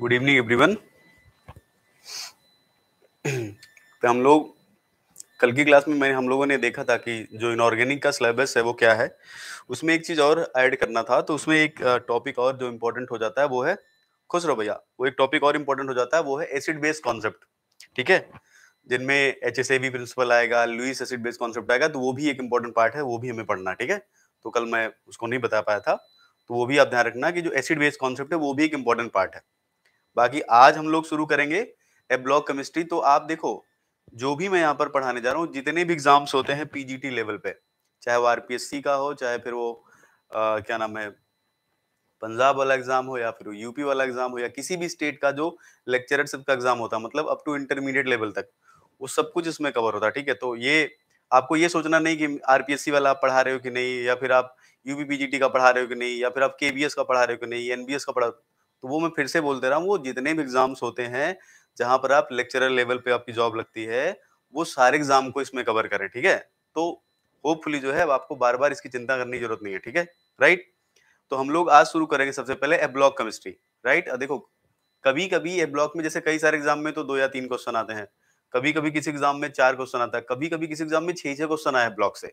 Good evening everyone तो हम लोग कल की क्लास में मैंने हम लोगों ने देखा था कि जो इनऑर्गेनिक का सिलेबस है वो क्या है उसमें एक चीज़ और ऐड करना था तो उसमें एक टॉपिक और जो इम्पोर्टेंट हो जाता है वो है खुश रहो भैया वो एक टॉपिक और इम्पोर्टेंट हो जाता है वो है एसिड बेस्ड कॉन्सेप्ट ठीक है जिनमें H S A B principle आएगा लुइस एसिड बेस्ड कॉन्सेप्ट आएगा तो वो भी एक इम्पोर्टेंट पार्ट है वो भी हमें पढ़ना ठीक है तो कल मैं उसको नहीं बता पाया था तो वो भी आप ध्यान रखना कि जो एसिड बेस्ड कॉन्सेप्ट है वो भी एक इम्पोर्टेंट पार्ट है बाकी आज हम लोग शुरू करेंगे ए ब्लॉक केमिस्ट्री तो आप देखो जो भी मैं यहाँ पर पढ़ाने जा रहा हूँ जितने भी एग्जाम्स होते हैं पीजीटी लेवल पे चाहे वो आरपीएससी का हो चाहे फिर वो आ, क्या नाम है पंजाब वाला एग्जाम हो या फिर यूपी वाला एग्जाम हो या किसी भी स्टेट का जो लेक्चर सबका एग्जाम होता है मतलब अप टू इंटरमीडिएट लेवल तक वो सब कुछ इसमें कवर होता है ठीक है तो ये आपको ये सोचना नहीं कि आरपीएससी वाला आप पढ़ा रहे हो कि नहीं या फिर आप यूपी पीजीटी का पढ़ा रहे हो कि नहीं या फिर आप केबीएस का पढ़ा रहे हो कि नहीं एनबीएस का पढ़ा तो वो मैं फिर से बोलते रहा हूँ वो जितने भी एग्जाम्स होते हैं जहाँ पर आप लेक्चरर लेवल पे आपकी जॉब लगती है वो सारे एग्जाम को इसमें कवर करें ठीक है तो होपफुली जो है अब आपको बार बार इसकी चिंता करने की जरूरत नहीं है ठीक है राइट तो हम लोग आज शुरू करेंगे सबसे पहले ए ब्लॉक केमिस्ट्री राइट देखो कभी कभी ए ब्लॉक में जैसे कई सारे एग्जाम में तो दो या तीन क्वेश्चन आते हैं कभी कभी किसी एग्जाम में चार क्वेश्चन आता है कभी कभी किसी एग्जाम में छह छह क्वेश्चन आया ब्लॉक से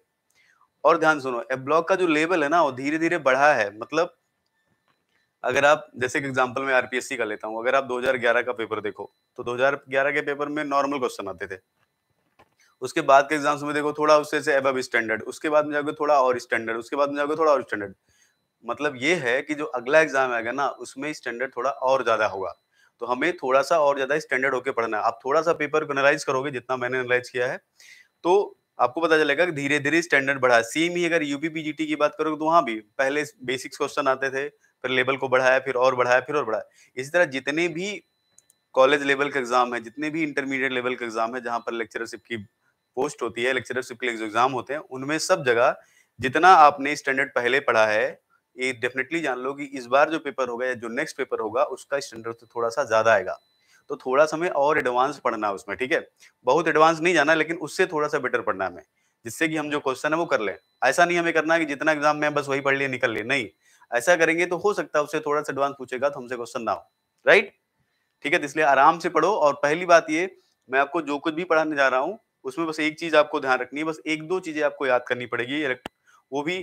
और ध्यान सुनो ए ब्लॉक का जो लेवल है ना वो धीरे धीरे बढ़ा है मतलब अगर आप जैसे एक एग्जांपल में आरपीएससी का लेता हूँ अगर आप 2011 का पेपर देखो तो 2011 के पेपर में नॉर्मल क्वेश्चन आते थे उसके बाद के एग्जाम्स में देखो थोड़ा उससे से अब स्टैंडर्ड उसके बाद में जाओगे थोड़ा और स्टैंडर्ड उसके बाद में जाओगे थोड़ा और स्टैंडर्ड मतलब ये है कि जो अगला एग्जाम आएगा ना उसमें स्टैंडर्ड थोड़ा और ज्यादा होगा तो हमें थोड़ा सा और ज्यादा स्टैंडर्ड होके पढ़ना है आप थोड़ा सा पेपर एनालाइज करोगे जितना मैंने एनालाइज किया है तो आपको पता चलेगा कि धीरे धीरे स्टैंडर्ड बढ़ा सेम ही अगर यूपी पीजीटी की बात करोगे तो वहां भी पहले बेसिक्स क्वेश्चन आते थे फिर लेवल को बढ़ाया फिर और बढ़ाया फिर और बढ़ाया इसी तरह जितने भी कॉलेज लेवल का एग्जाम है जितने भी इंटरमीडिएट लेवल का एग्जाम है जहां पर लेक्चरशिप की पोस्ट होती है लेक्चरशिप के एग्जाम होते हैं उनमें सब जगह जितना आपने स्टैंडर्ड पहले पढ़ा है ये डेफिनेटली जान लो कि इस बार जो पेपर होगा या जो नेक्स्ट पेपर होगा उसका स्टैंडर्ड तो थोड़ा सा ज्यादा आएगा तो थोड़ा समय और एडवांस पढ़ना है उसमें ठीक है बहुत एडवांस नहीं जाना लेकिन उससे थोड़ा सा बेटर पढ़ना है जिससे कि हम जो क्वेश्चन है वो कर लें ऐसा नहीं हमें करना है कि जितना एग्जाम में बस वही पढ़ लिए निकल लिए नहीं ऐसा करेंगे तो हो सकता है उसे थोड़ा सा एडवांस पूछेगा तो हमसे क्वेश्चन ना हो राइट ठीक है तो इसलिए आराम से पढ़ो और पहली बात ये मैं आपको जो कुछ भी पढ़ाने जा रहा हूँ उसमें बस एक चीज आपको ध्यान रखनी है बस एक दो चीजें आपको याद करनी पड़ेगी वो भी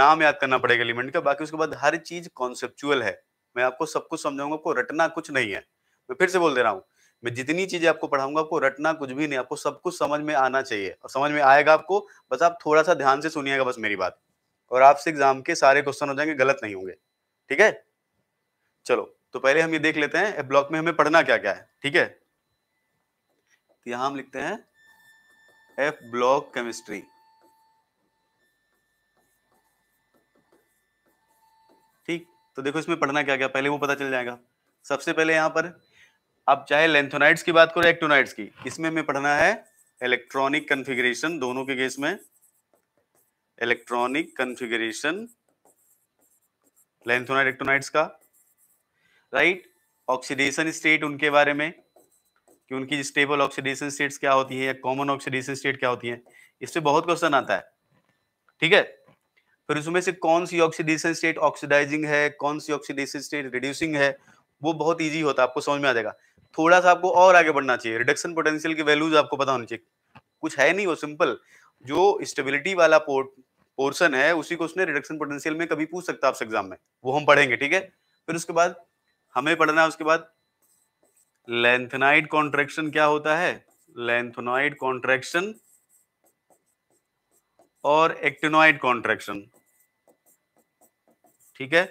नाम याद करना पड़ेगा एलिमेंट का बाकी उसके बाद हर चीज कॉन्सेप्चुअल है मैं आपको सब कुछ समझाऊंगा आपको रटना कुछ नहीं है मैं फिर से बोल दे रहा हूँ मैं जितनी चीजें आपको पढ़ाऊंगा आपको रटना कुछ भी नहीं आपको सब कुछ समझ में आना चाहिए और समझ में आएगा आपको बस आप थोड़ा सा ध्यान से सुनिएगा बस मेरी बात और आपसे एग्जाम के सारे क्वेश्चन हो जाएंगे गलत नहीं होंगे ठीक है चलो तो पहले हम ये देख लेते हैं ब्लॉक में हमें पढ़ना क्या क्या है ठीक है तो यहां हम लिखते हैं एफ ब्लॉक केमिस्ट्री ठीक तो देखो इसमें पढ़ना क्या क्या पहले वो पता चल जाएगा सबसे पहले यहां पर आप चाहे लेंथोनाइड्स की बात करो एक्टोनाइड्स की इसमें हमें पढ़ना है इलेक्ट्रॉनिक कन्फिग्रेशन दोनों के केस में इलेक्ट्रॉनिक कंफिगरेशन लेंथोना इलेक्ट्रोनाइट्स का राइट ऑक्सीडेशन स्टेट उनके बारे में कि उनकी स्टेबल ऑक्सीडेशन स्टेट्स क्या होती है या कॉमन ऑक्सीडेशन स्टेट क्या होती है इस पर बहुत क्वेश्चन आता है ठीक है फिर उसमें से कौन सी ऑक्सीडेशन स्टेट ऑक्सीडाइजिंग है कौन सी ऑक्सीडेशन स्टेट रिड्यूसिंग है वो बहुत ईजी होता है आपको समझ में आ जाएगा थोड़ा सा आपको और आगे बढ़ना चाहिए रिडक्शन पोटेंशियल की वैल्यूज आपको पता होनी चाहिए कुछ है नहीं वो सिंपल जो स्टेबिलिटी वाला पोर्ट पोर्सन है उसी को उसने रिडक्शन पोटेंशियल में कभी पूछ सकता है आपसे एग्जाम में वो हम पढ़ेंगे ठीक है फिर उसके बाद हमें पढ़ना है उसके बाद लेंथनाइड कॉन्ट्रेक्शन क्या होता है लेंथनाइड कॉन्ट्रेक्शन और एक्टिनोइड कॉन्ट्रेक्शन ठीक है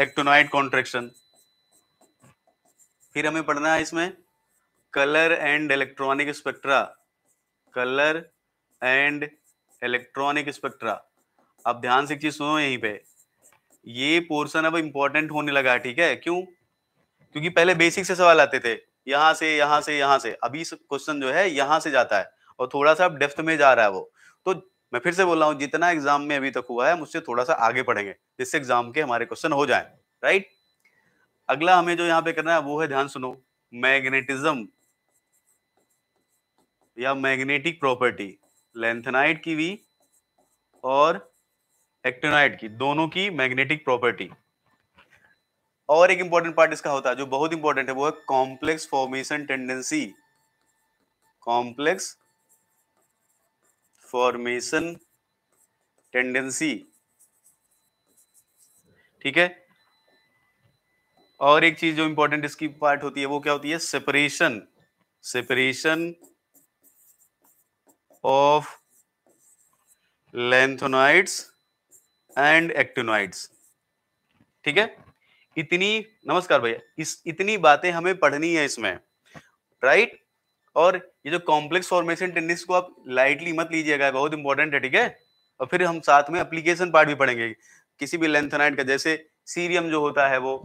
एक्टोनाइड कॉन्ट्रेक्शन फिर हमें पढ़ना है इसमें colour and electronic spectra colour and electronic spectra अब ध्यान से एक चीज सुनो यहीं पे ये पोर्शन अब इंपॉर्टेंट होने लगा ठीक है क्यों क्योंकि पहले बेसिक से सवाल आते थे यहां से यहां से यहां से अभी क्वेश्चन जो है यहां से जाता है और थोड़ा सा अब डेफ्थ में जा रहा है वो तो मैं फिर से बोल रहा हूँ जितना एग्जाम में अभी तक हुआ है मुझसे थोड़ा सा आगे पढ़ेंगे जिससे एग्जाम के हमारे क्वेश्चन हो जाए राइट अगला हमें जो यहाँ पे करना है वो है ध्यान सुनो मैग्नेटिज्म या मैग्नेटिक प्रॉपर्टी लेंथनाइट की भी और एक्टेनाइट की दोनों की मैग्नेटिक प्रॉपर्टी और एक इंपॉर्टेंट पार्ट इसका होता है जो बहुत इंपॉर्टेंट है वो है complex formation tendency complex formation tendency ठीक है और एक चीज जो इंपॉर्टेंट इसकी पार्ट होती है वो क्या होती है separation separation of lanthanides and actinoids ठीक है इतनी नमस्कार भैया इस इतनी बातें हमें पढ़नी है इसमें राइट और ये जो कॉम्प्लेक्स फॉर्मेशन टेंडेंसी को आप लाइटली मत लीजिएगा बहुत इंपॉर्टेंट है ठीक है और फिर हम साथ में एप्लीकेशन पार्ट भी पढ़ेंगे किसी भी लेंथोनाइड का जैसे सीरियम जो होता है वो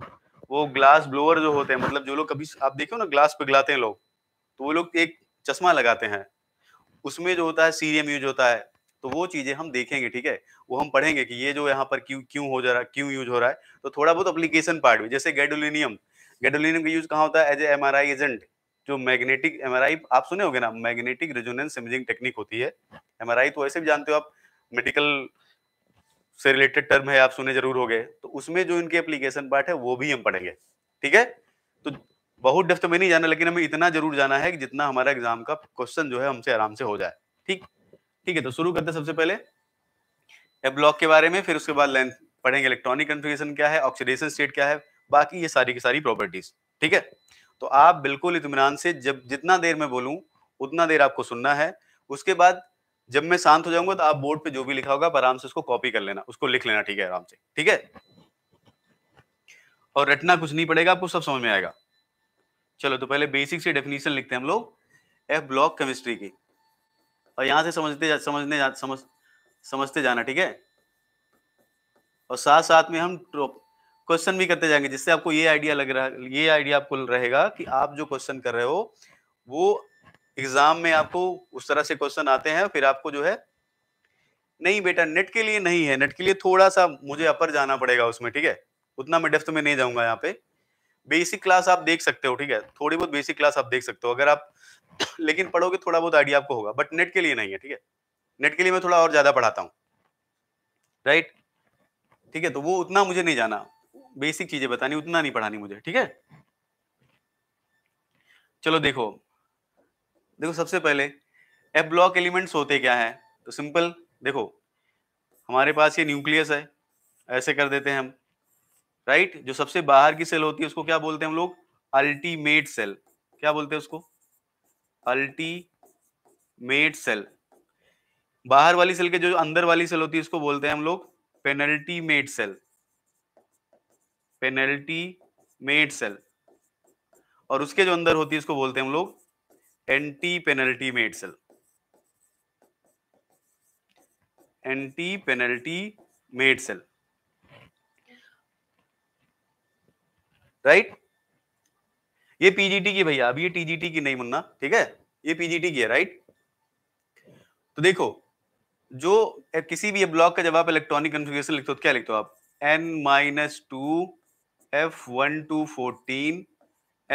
वो ग्लास ब्लोअर जो होते हैं मतलब जो लोग कभी आप देखो ना ग्लास पिघलाते हैं लोग तो वो लोग एक चश्मा लगाते हैं उसमें जो होता है सीरियम यूज होता है तो वो चीजें हम देखेंगे ठीक है वो हम पढ़ेंगे कि ये जो यहाँ पर क्यों क्यों हो जा रहा है क्यों यूज हो रहा है तो थोड़ा बहुत अप्लीकेशन पार्ट भी जैसे गेडोलिनियम गेडोलिनियम का यूज कहाँ होता है एज ए एम एजेंट जो मैग्नेटिक एम आप सुने हो ना मैग्नेटिक रेजोनेंस इमेजिंग टेक्निक होती है एम तो ऐसे भी जानते हो आप मेडिकल से रिलेटेड टर्म है आप सुने जरूर हो तो उसमें जो इनके अप्लीकेशन पार्ट है वो भी हम पढ़ेंगे ठीक है तो बहुत डेफ तो मैं नहीं जाना लेकिन हमें इतना जरूर जाना है कि जितना हमारा एग्जाम का क्वेश्चन जो है हमसे आराम से हो जाए ठीक ठीक है तो शुरू करते हैं सबसे पहले ब्लॉक के बारे में फिर उसके बाद लेंथ पढ़ेंगे इलेक्ट्रॉनिक कन्फिगेशन क्या है ऑक्सीडेशन स्टेट क्या है बाकी ये सारी की सारी प्रॉपर्टीज ठीक है तो आप बिल्कुल इतमान से जब जितना देर में बोलूँ उतना देर आपको सुनना है उसके बाद जब मैं शांत हो जाऊंगा तो आप बोर्ड पे जो भी लिखा होगा आराम से उसको कॉपी कर लेना उसको लिख लेना ठीक है आराम से ठीक है और रटना कुछ नहीं पड़ेगा आपको सब समझ में आएगा चलो तो पहले बेसिक से डेफिनेशन लिखते हैं हम लोग एफ ब्लॉक केमिस्ट्री की और यहां से समझते जा, समझने जा, समझ समझते जाना ठीक है और साथ साथ में हम क्वेश्चन तो भी करते जाएंगे जिससे आपको ये आइडिया लग रहा ये आइडिया आपको रहेगा कि आप जो क्वेश्चन कर रहे हो वो एग्जाम में आपको उस तरह से क्वेश्चन आते हैं फिर आपको जो है नहीं बेटा नेट के लिए नहीं है नेट के लिए थोड़ा सा मुझे अपर जाना पड़ेगा उसमें ठीक है उतना मैं डेफ्थ में नहीं जाऊंगा यहाँ पे बेसिक क्लास आप देख सकते हो ठीक है थोड़ी बहुत बेसिक क्लास आप देख सकते हो अगर आप लेकिन पढ़ोगे थोड़ा बहुत आइडिया आपको होगा बट नेट के लिए नहीं है ठीक है नेट के लिए मैं थोड़ा और ज्यादा पढ़ाता हूँ राइट ठीक है तो वो उतना मुझे नहीं जाना बेसिक चीजें बतानी उतना नहीं पढ़ानी मुझे ठीक है चलो देखो देखो सबसे पहले एफ ब्लॉक एलिमेंट्स होते क्या है तो सिंपल देखो हमारे पास ये न्यूक्लियस है ऐसे कर देते हैं हम राइट जो सबसे बाहर की सेल होती है उसको क्या बोलते हैं हम लोग अल्टीमेट सेल क्या बोलते हैं उसको अल्टीमेट सेल बाहर वाली सेल के जो अंदर वाली सेल होती है उसको बोलते हैं हम लोग penultimate shell penultimate shell और उसके जो अंदर होती है उसको बोलते हैं हम लोग anti penultimate shell anti penultimate shell right ये पीजीटी की भैया अभी ये टीजीटी की नहीं मुन्ना ठीक है ये पीजीटी की है राइट तो देखो जो किसी भी ब्लॉक का जब आप इलेक्ट्रॉनिक कंफ्यूगेशन लिखते हो तो क्या लिखते हो आप n minus two f one two fourteen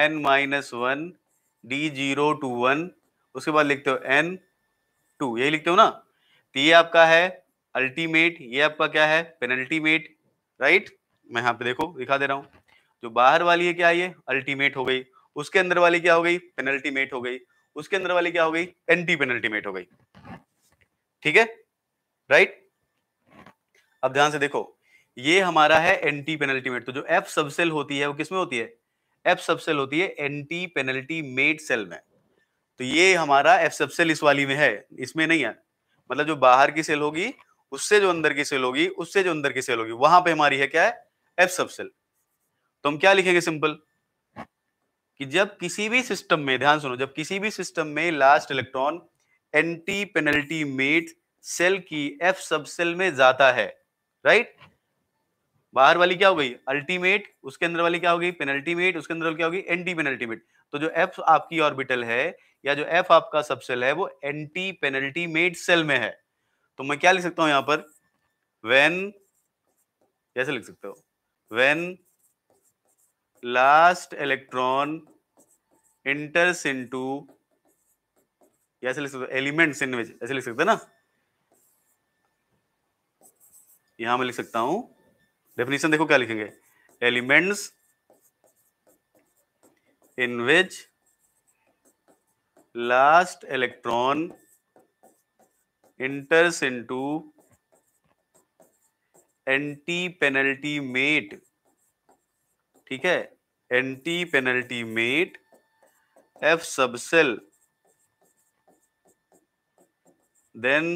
n minus one d zero two one उसके बाद लिखते हो एन टू यही लिखते हो ना तो ये आपका है अल्टीमेट ये आपका क्या है पेनल्टीमेट राइट मैं यहां पे देखो दिखा दे रहा हूं जो बाहर वाली है क्या ये अल्टीमेट हो गई उसके अंदर वाली क्या हो गई पेनल्टीमेट हो गई उसके अंदर वाली क्या हो गई एंटी पेनल्टीमेट हो गई ठीक है राइट अब ध्यान से देखो ये हमारा है एंटी पेनल्टीमेट तो जो एफ सबसेल होती है वो किसमें होती है एफ सबसेल होती है एंटी पेनल्टी मेट सेल में तो ये हमारा एफ सबसेल इस वाली में है इसमें नहीं है मतलब जो बाहर की सेल होगी उससे जो अंदर की सेल होगी उससे जो अंदर की सेल होगी वहां पे हमारी है क्या है एफ सबसेल तो हम क्या लिखेंगे सिंपल कि जब किसी भी सिस्टम में ध्यान सुनो जब किसी भी सिस्टम में last electron anti penultimate shell की एफ सब सेल में जाता है राइट बाहर वाली क्या हो गई अल्टीमेट उसके अंदर वाली क्या हो गई पेनल्टीमेट उसके अंदर क्या होगी एंटी पेनल्टीमेट तो जो एफ आपकी ऑर्बिटल है या जो एफ आपका सबसेल है वो एंटी पेनल्टीमेट सेल में है तो मैं क्या लिख सकता हूं यहां पर वेन कैसे लिख सकते हो when last electron enters into ऐसे लिख सकते एलिमेंट्स इन विच ऐसे लिख सकते ना यहां मैं लिख सकता हूं डेफिनेशन देखो क्या लिखेंगे elements in which last electron enters into anti penultimate ठीक है anti penultimate f subshell then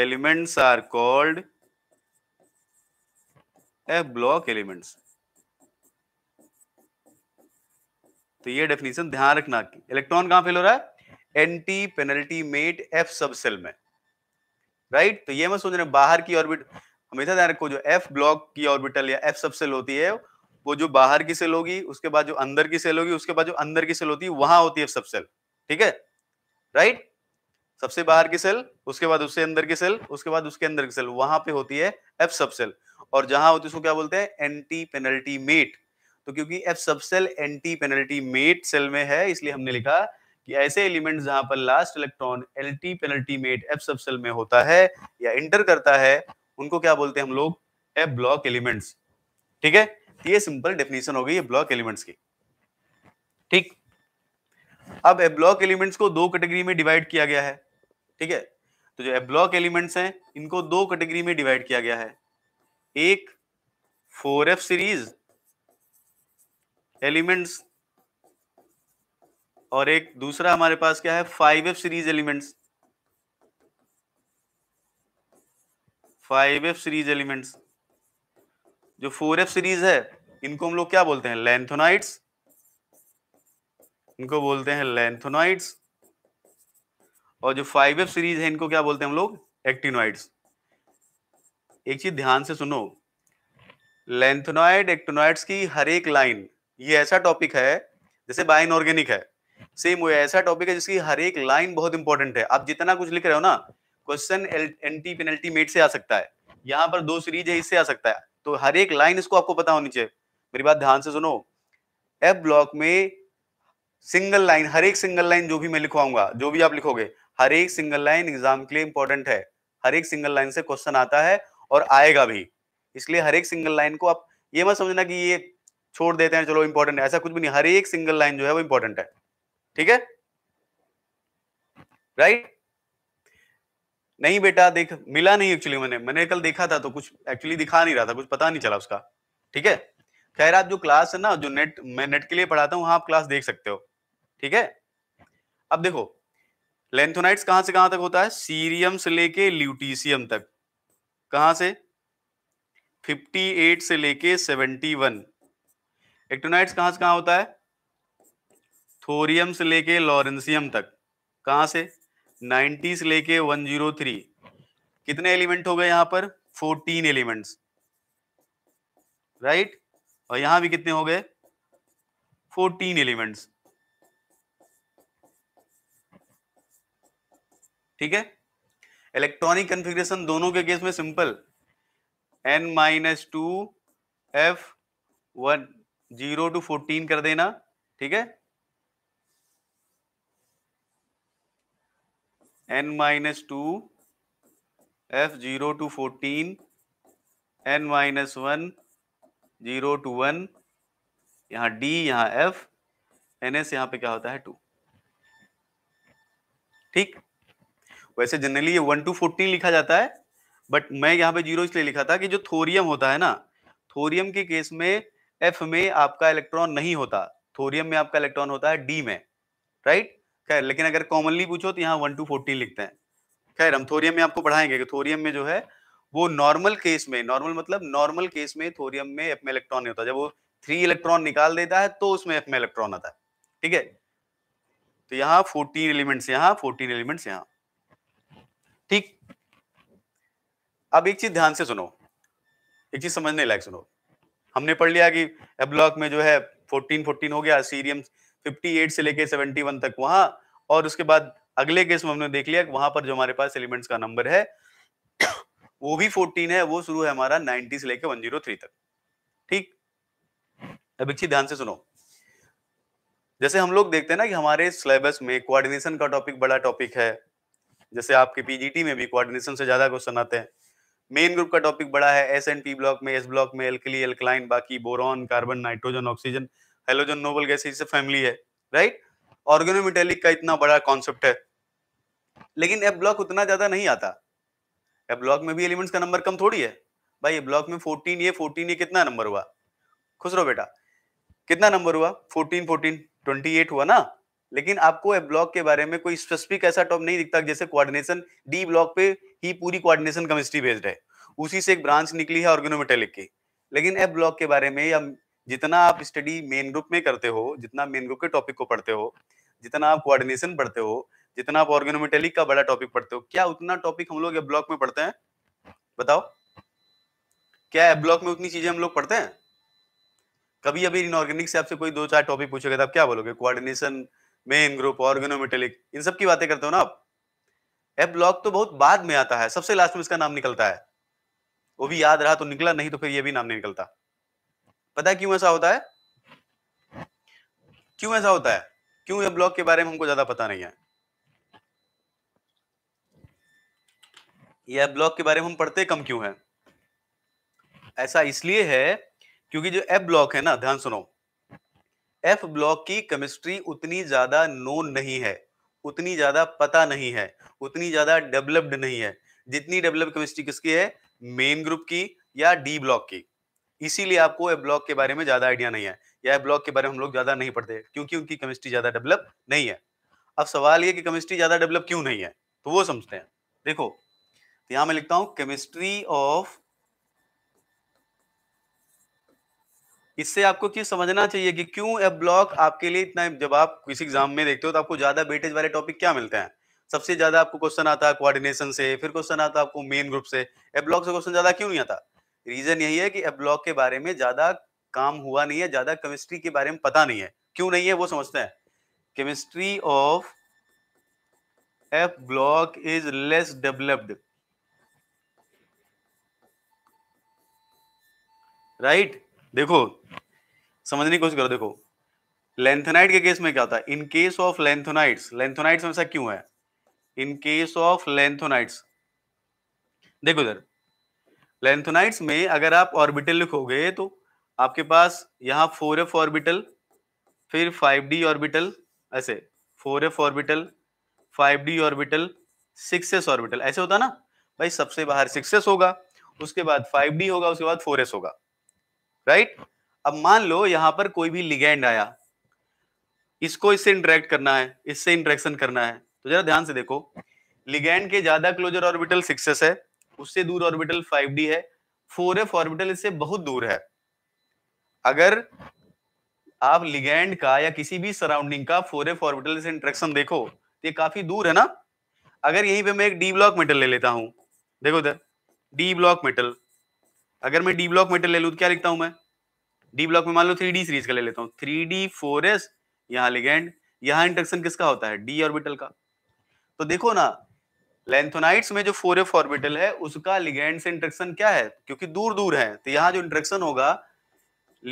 elements are called f block elements तो ये डेफिनेशन ध्यान रखना कि इलेक्ट्रॉन कहां फेल हो रहा है anti penultimate f subshell में राइट right? तो ये मैं सोच रहे बाहर की ऑर्बिट हमेशा ध्यान रखो जो एफ ब्लॉक की ऑर्बिटल या एफ सब सेल होती है वो जो बाहर की सेल होगी उसके बाद जो अंदर की सेल होगी उसके बाद जो अंदर की सेल होती है वहां होती है सबसेल ठीक है राइट सबसे बाहर की सेल उसके बाद उससे अंदर की सेल उसके बाद उसके अंदर की सेल वहां पे होती है एफ सब सेल और जहां होती है उसको क्या बोलते हैं एंटी पेनल्टी मेट तो क्योंकि f sub shell anti penultimate shell में है इसलिए हमने लिखा कि ऐसे एलिमेंट जहां पर लास्ट इलेक्ट्रॉन एल penultimate f sub shell में होता है या इंटर करता है उनको क्या बोलते हैं हम लोग ए ब्लॉक एलिमेंट्स ठीक है ये सिंपल डेफिनेशन हो गई है ब्लॉक एलिमेंट्स की ठीक अब ए ब्लॉक एलिमेंट्स को दो कैटेगरी में डिवाइड किया गया है ठीक है तो जो ए ब्लॉक एलिमेंट्स हैं इनको दो कैटेगरी में डिवाइड किया गया है एक फोर एफ सीरीज एलिमेंट्स और एक दूसरा हमारे पास क्या है five f series elements five f series elements जो फोर एफ सीरीज है इनको हम लोग क्या बोलते हैं लेंथोनाइट्स इनको बोलते हैं लेंथोनाइट्स और जो फाइव एफ सीरीज है इनको क्या बोलते हैं हम लोग एक्टिनोइड्स एक चीज ध्यान से सुनो लेंथोनाइड एक्टिनोइड्स की हर एक लाइन ये ऐसा टॉपिक है जैसे बाइन ऑर्गेनिक है सेम वो ऐसा टॉपिक है जिसकी हर एक लाइन बहुत इंपॉर्टेंट है आप जितना कुछ लिख रहे हो ना क्वेश्चन एंटी पेनल्टी मेट से आ सकता है यहाँ पर दो सीरीज है इससे आ सकता है तो हर एक लाइन इसको आपको पता होनी चाहिए मेरी बात ध्यान से सुनो एफ ब्लॉक में सिंगल लाइन हर एक सिंगल लाइन जो भी मैं लिखवाऊंगा जो भी आप लिखोगे हर एक सिंगल लाइन एग्जाम के लिए इंपॉर्टेंट है हर एक सिंगल लाइन से क्वेश्चन आता है और आएगा भी इसलिए हर एक सिंगल लाइन को आप ये मत समझना कि ये छोड़ देते हैं चलो इंपॉर्टेंट है ऐसा कुछ भी नहीं हर एक सिंगल लाइन जो है वो इंपॉर्टेंट है ठीक है राइट right? नहीं बेटा देख मिला नहीं एक्चुअली मैंने मैंने कल देखा था तो कुछ एक्चुअली दिखा नहीं रहा था कुछ पता नहीं चला उसका ठीक है खैर आप जो क्लास है ना जो नेट मैं नेट के लिए पढ़ाता हूँ वहां आप क्लास देख सकते हो ठीक है अब देखो लेंथोनाइट्स कहां से कहां तक होता है सीरियम से लेके ल्यूटीसियम तक कहां से 58 से लेके 71 एक्टोनाइट्स कहां से कहां होता है थोरियम से लेके लॉरेंसियम तक कहां से नाइनटी से लेके वन जीरो थ्री कितने एलिमेंट हो गए यहां पर फोर्टीन एलिमेंट्स राइट और यहां भी कितने हो गए फोर्टीन एलिमेंट्स ठीक है इलेक्ट्रॉनिक कंफिग्रेशन दोनों के केस में simple n minus two f one zero two fourteen कर देना ठीक है n minus two f zero two fourteen n minus one zero two one यहाँ डी यहाँ एफ एन एस यहाँ पे क्या होता है टू ठीक वैसे जनरली ये वन टू फोर्टीन लिखा जाता है बट मैं यहाँ पे जीरो इसलिए लिखा था कि जो थोरियम होता है ना थोरियम के केस में एफ में आपका इलेक्ट्रॉन नहीं होता थोरियम में आपका इलेक्ट्रॉन होता है डी में राइट खैर लेकिन अगर कॉमनली पूछो तो यहाँ वन टू फोर्टीन लिखते हैं खैर हम थोरियम में आपको पढ़ाएंगे कि थोरियम में जो है वो नॉर्मल केस में नॉर्मल मतलब नॉर्मल केस में थोरियम में एफ में इलेक्ट्रॉन नहीं होता जब वो थ्री इलेक्ट्रॉन निकाल देता है तो उसमें एफ में इलेक्ट्रॉन आता है ठीक है तो यहाँ फोर्टीन एलिमेंट्स यहाँ फोर्टीन एलिमेंट्स यहाँ ठीक अब एक चीज ध्यान से सुनो एक चीज समझने लायक सुनो हमने पढ़ लिया कि एब्लॉक में जो है 14 14 हो गया सीरियम 58 से लेके 71 तक वहां और उसके बाद अगले केस में हमने देख लिया कि वहां पर जो हमारे पास एलिमेंट्स का नंबर है वो भी 14 है वो शुरू है हमारा 90 से लेके 103 तक ठीक अब अभिक्षी ध्यान से सुनो जैसे हम लोग देखते हैं ना कि हमारे सिलेबस में कोऑर्डिनेशन का टॉपिक बड़ा टॉपिक है जैसे आपके पीजीटी में भी कोऑर्डिनेशन से ज्यादा क्वेश्चन आते हैं मेन ग्रुप का टॉपिक बड़ा है एस एंड पी ब्लॉक में एस ब्लॉक में एल्कली एल्कलाइन बाकी boron carbon nitrogen oxygen halogen noble gases से फैमिली है राइट ऑर्गेनोमेटेलिक का इतना बड़ा कॉन्सेप्ट है लेकिन एफ ब्लॉक उतना ज्यादा नहीं आता एफ ब्लॉक में भी एलिमेंट्स का नंबर कम थोड़ी है भाई एफ ब्लॉक में फोर्टीन ये फोर्टीन ये कितना नंबर हुआ खुश रहो बेटा कितना नंबर हुआ फोर्टीन फोर्टीन ट्वेंटी एट हुआ ना लेकिन आपको एफ ब्लॉक के बारे में कोई स्पेसिफिक ऐसा टॉप नहीं दिखता जैसे कोऑर्डिनेशन डी ब्लॉक पे ही पूरी कोऑर्डिनेशन केमिस्ट्री बेस्ड है उसी से एक ब्रांच निकली है ऑर्गेनोमेटेलिक की लेकिन एफ ब्लॉक के बारे में या जितना आप स्टडी मेन ग्रुप में करते हो जितना मेन ग्रुप के टॉपिक को पढ़ते हो जितना आप कोऑर्डिनेशन पढ़ते हो जितना आप ऑर्गेनोमेटेलिक का बड़ा टॉपिक पढ़ते हो क्या उतना टॉपिक हम लोग ब्लॉक में पढ़ते हैं बताओ क्या ब्लॉक में उतनी चीजें हम लोग पढ़ते हैं कभी अभी इनऑर्गेनिक से आपसे कोई दो चार टॉपिक पूछेगा तो आप क्या बोलोगे कोऑर्डिनेशन मेन ग्रुप ऑर्गेनोमेटेलिक इन सब की बातें करते हो ना आप एप ब्लॉक तो बहुत बाद में आता है सबसे लास्ट में इसका नाम निकलता है वो भी याद रहा तो निकला नहीं तो फिर ये भी नाम नहीं निकलता पता है क्यों ऐसा होता है क्यों ऐसा होता है क्यों ये ब्लॉक के बारे में हमको ज्यादा पता नहीं है यह ब्लॉक के बारे में हम पढ़ते कम क्यों है ऐसा इसलिए है क्योंकि जो एफ ब्लॉक है ना ध्यान सुनो एफ ब्लॉक की केमिस्ट्री उतनी ज्यादा नोन नहीं है उतनी ज्यादा पता नहीं है उतनी ज्यादा डेवलप्ड नहीं है जितनी डेवलप केमिस्ट्री किसकी है मेन ग्रुप की या डी ब्लॉक की इसीलिए आपको ए ब्लॉक के बारे में ज्यादा आइडिया नहीं है या ए ब्लॉक के बारे में हम लोग ज्यादा नहीं पढ़ते क्योंकि उनकी केमिस्ट्री ज्यादा डेवलप नहीं है अब सवाल ये कि केमिस्ट्री ज्यादा डेवलप क्यों नहीं है तो वो समझते हैं देखो तो यहां मैं लिखता हूं केमिस्ट्री ऑफ इससे आपको क्यों समझना चाहिए कि क्यों ए ब्लॉक आपके लिए इतना जब आप किसी एग्जाम में देखते हो तो आपको ज्यादा बेटेज वाले टॉपिक क्या मिलते हैं सबसे ज्यादा आपको क्वेश्चन आता है कोऑर्डिनेशन से फिर क्वेश्चन आता है आपको मेन ग्रुप से ए ब्लॉक से क्वेश्चन ज्यादा क्यों नहीं आता रीजन यही है कि एब ब्लॉक के बारे में ज्यादा काम हुआ नहीं है ज्यादा केमिस्ट्री के बारे में पता नहीं है क्यों नहीं है वो समझते हैं chemistry of f block is less developed right देखो समझने की कोशिश करो देखो लेंथोनाइट के केस में क्या था इन केस ऑफ लेंथोनाइट्स लेंथोनाइट्स हमेशा क्यों है इन केस ऑफ लेंथोनाइट्स देखो इधर लेंथोनाइट्स में अगर आप ऑर्बिटल लिखोगे तो आपके पास यहाँ फोर एफ ऑर्बिटल फिर फाइव डी ऑर्बिटल ऐसे four F orbital five D orbital six s orbital ऐसे होता ना भाई सबसे बाहर सिक्स एस होगा उसके बाद फाइव डी होगा उसके बाद फोर एस होगा राइट अब मान लो यहाँ पर कोई भी लिगेंड आया इसको इससे इंटरेक्ट करना है इससे इंटरेक्शन करना है तो जरा ध्यान से देखो लिगेंड के ज्यादा क्लोजर ऑर्बिटल सिक्स है उससे दूर ऑर्बिटल 5d है 4f ऑर्बिटल इससे बहुत दूर है अगर आप लिगेंड का या किसी भी सराउंडिंग का 4f ऑर्बिटल से इंट्रेक्शन देखो तो ये काफी दूर है ना अगर यहीं पे मैं एक डी ब्लॉक मेटल ले लेता हूं देखो इधर डी ब्लॉक मेटल अगर मैं डी ब्लॉक मेटल ले लू तो क्या लिखता हूं मैं डी ब्लॉक में मान लो थ्री सीरीज का ले लेता हूँ थ्री डी फोर एस यहाँ लिगेंड यहाँ इंट्रेक्शन किसका होता है डी ऑर्बिटल का तो देखो ना लेंथोनाइट्स में जो फोर एफ ऑर्बिटल है उसका लिगेंड से इंट्रेक्शन क्या है क्योंकि दूर दूर है तो यहाँ जो इंट्रेक्शन होगा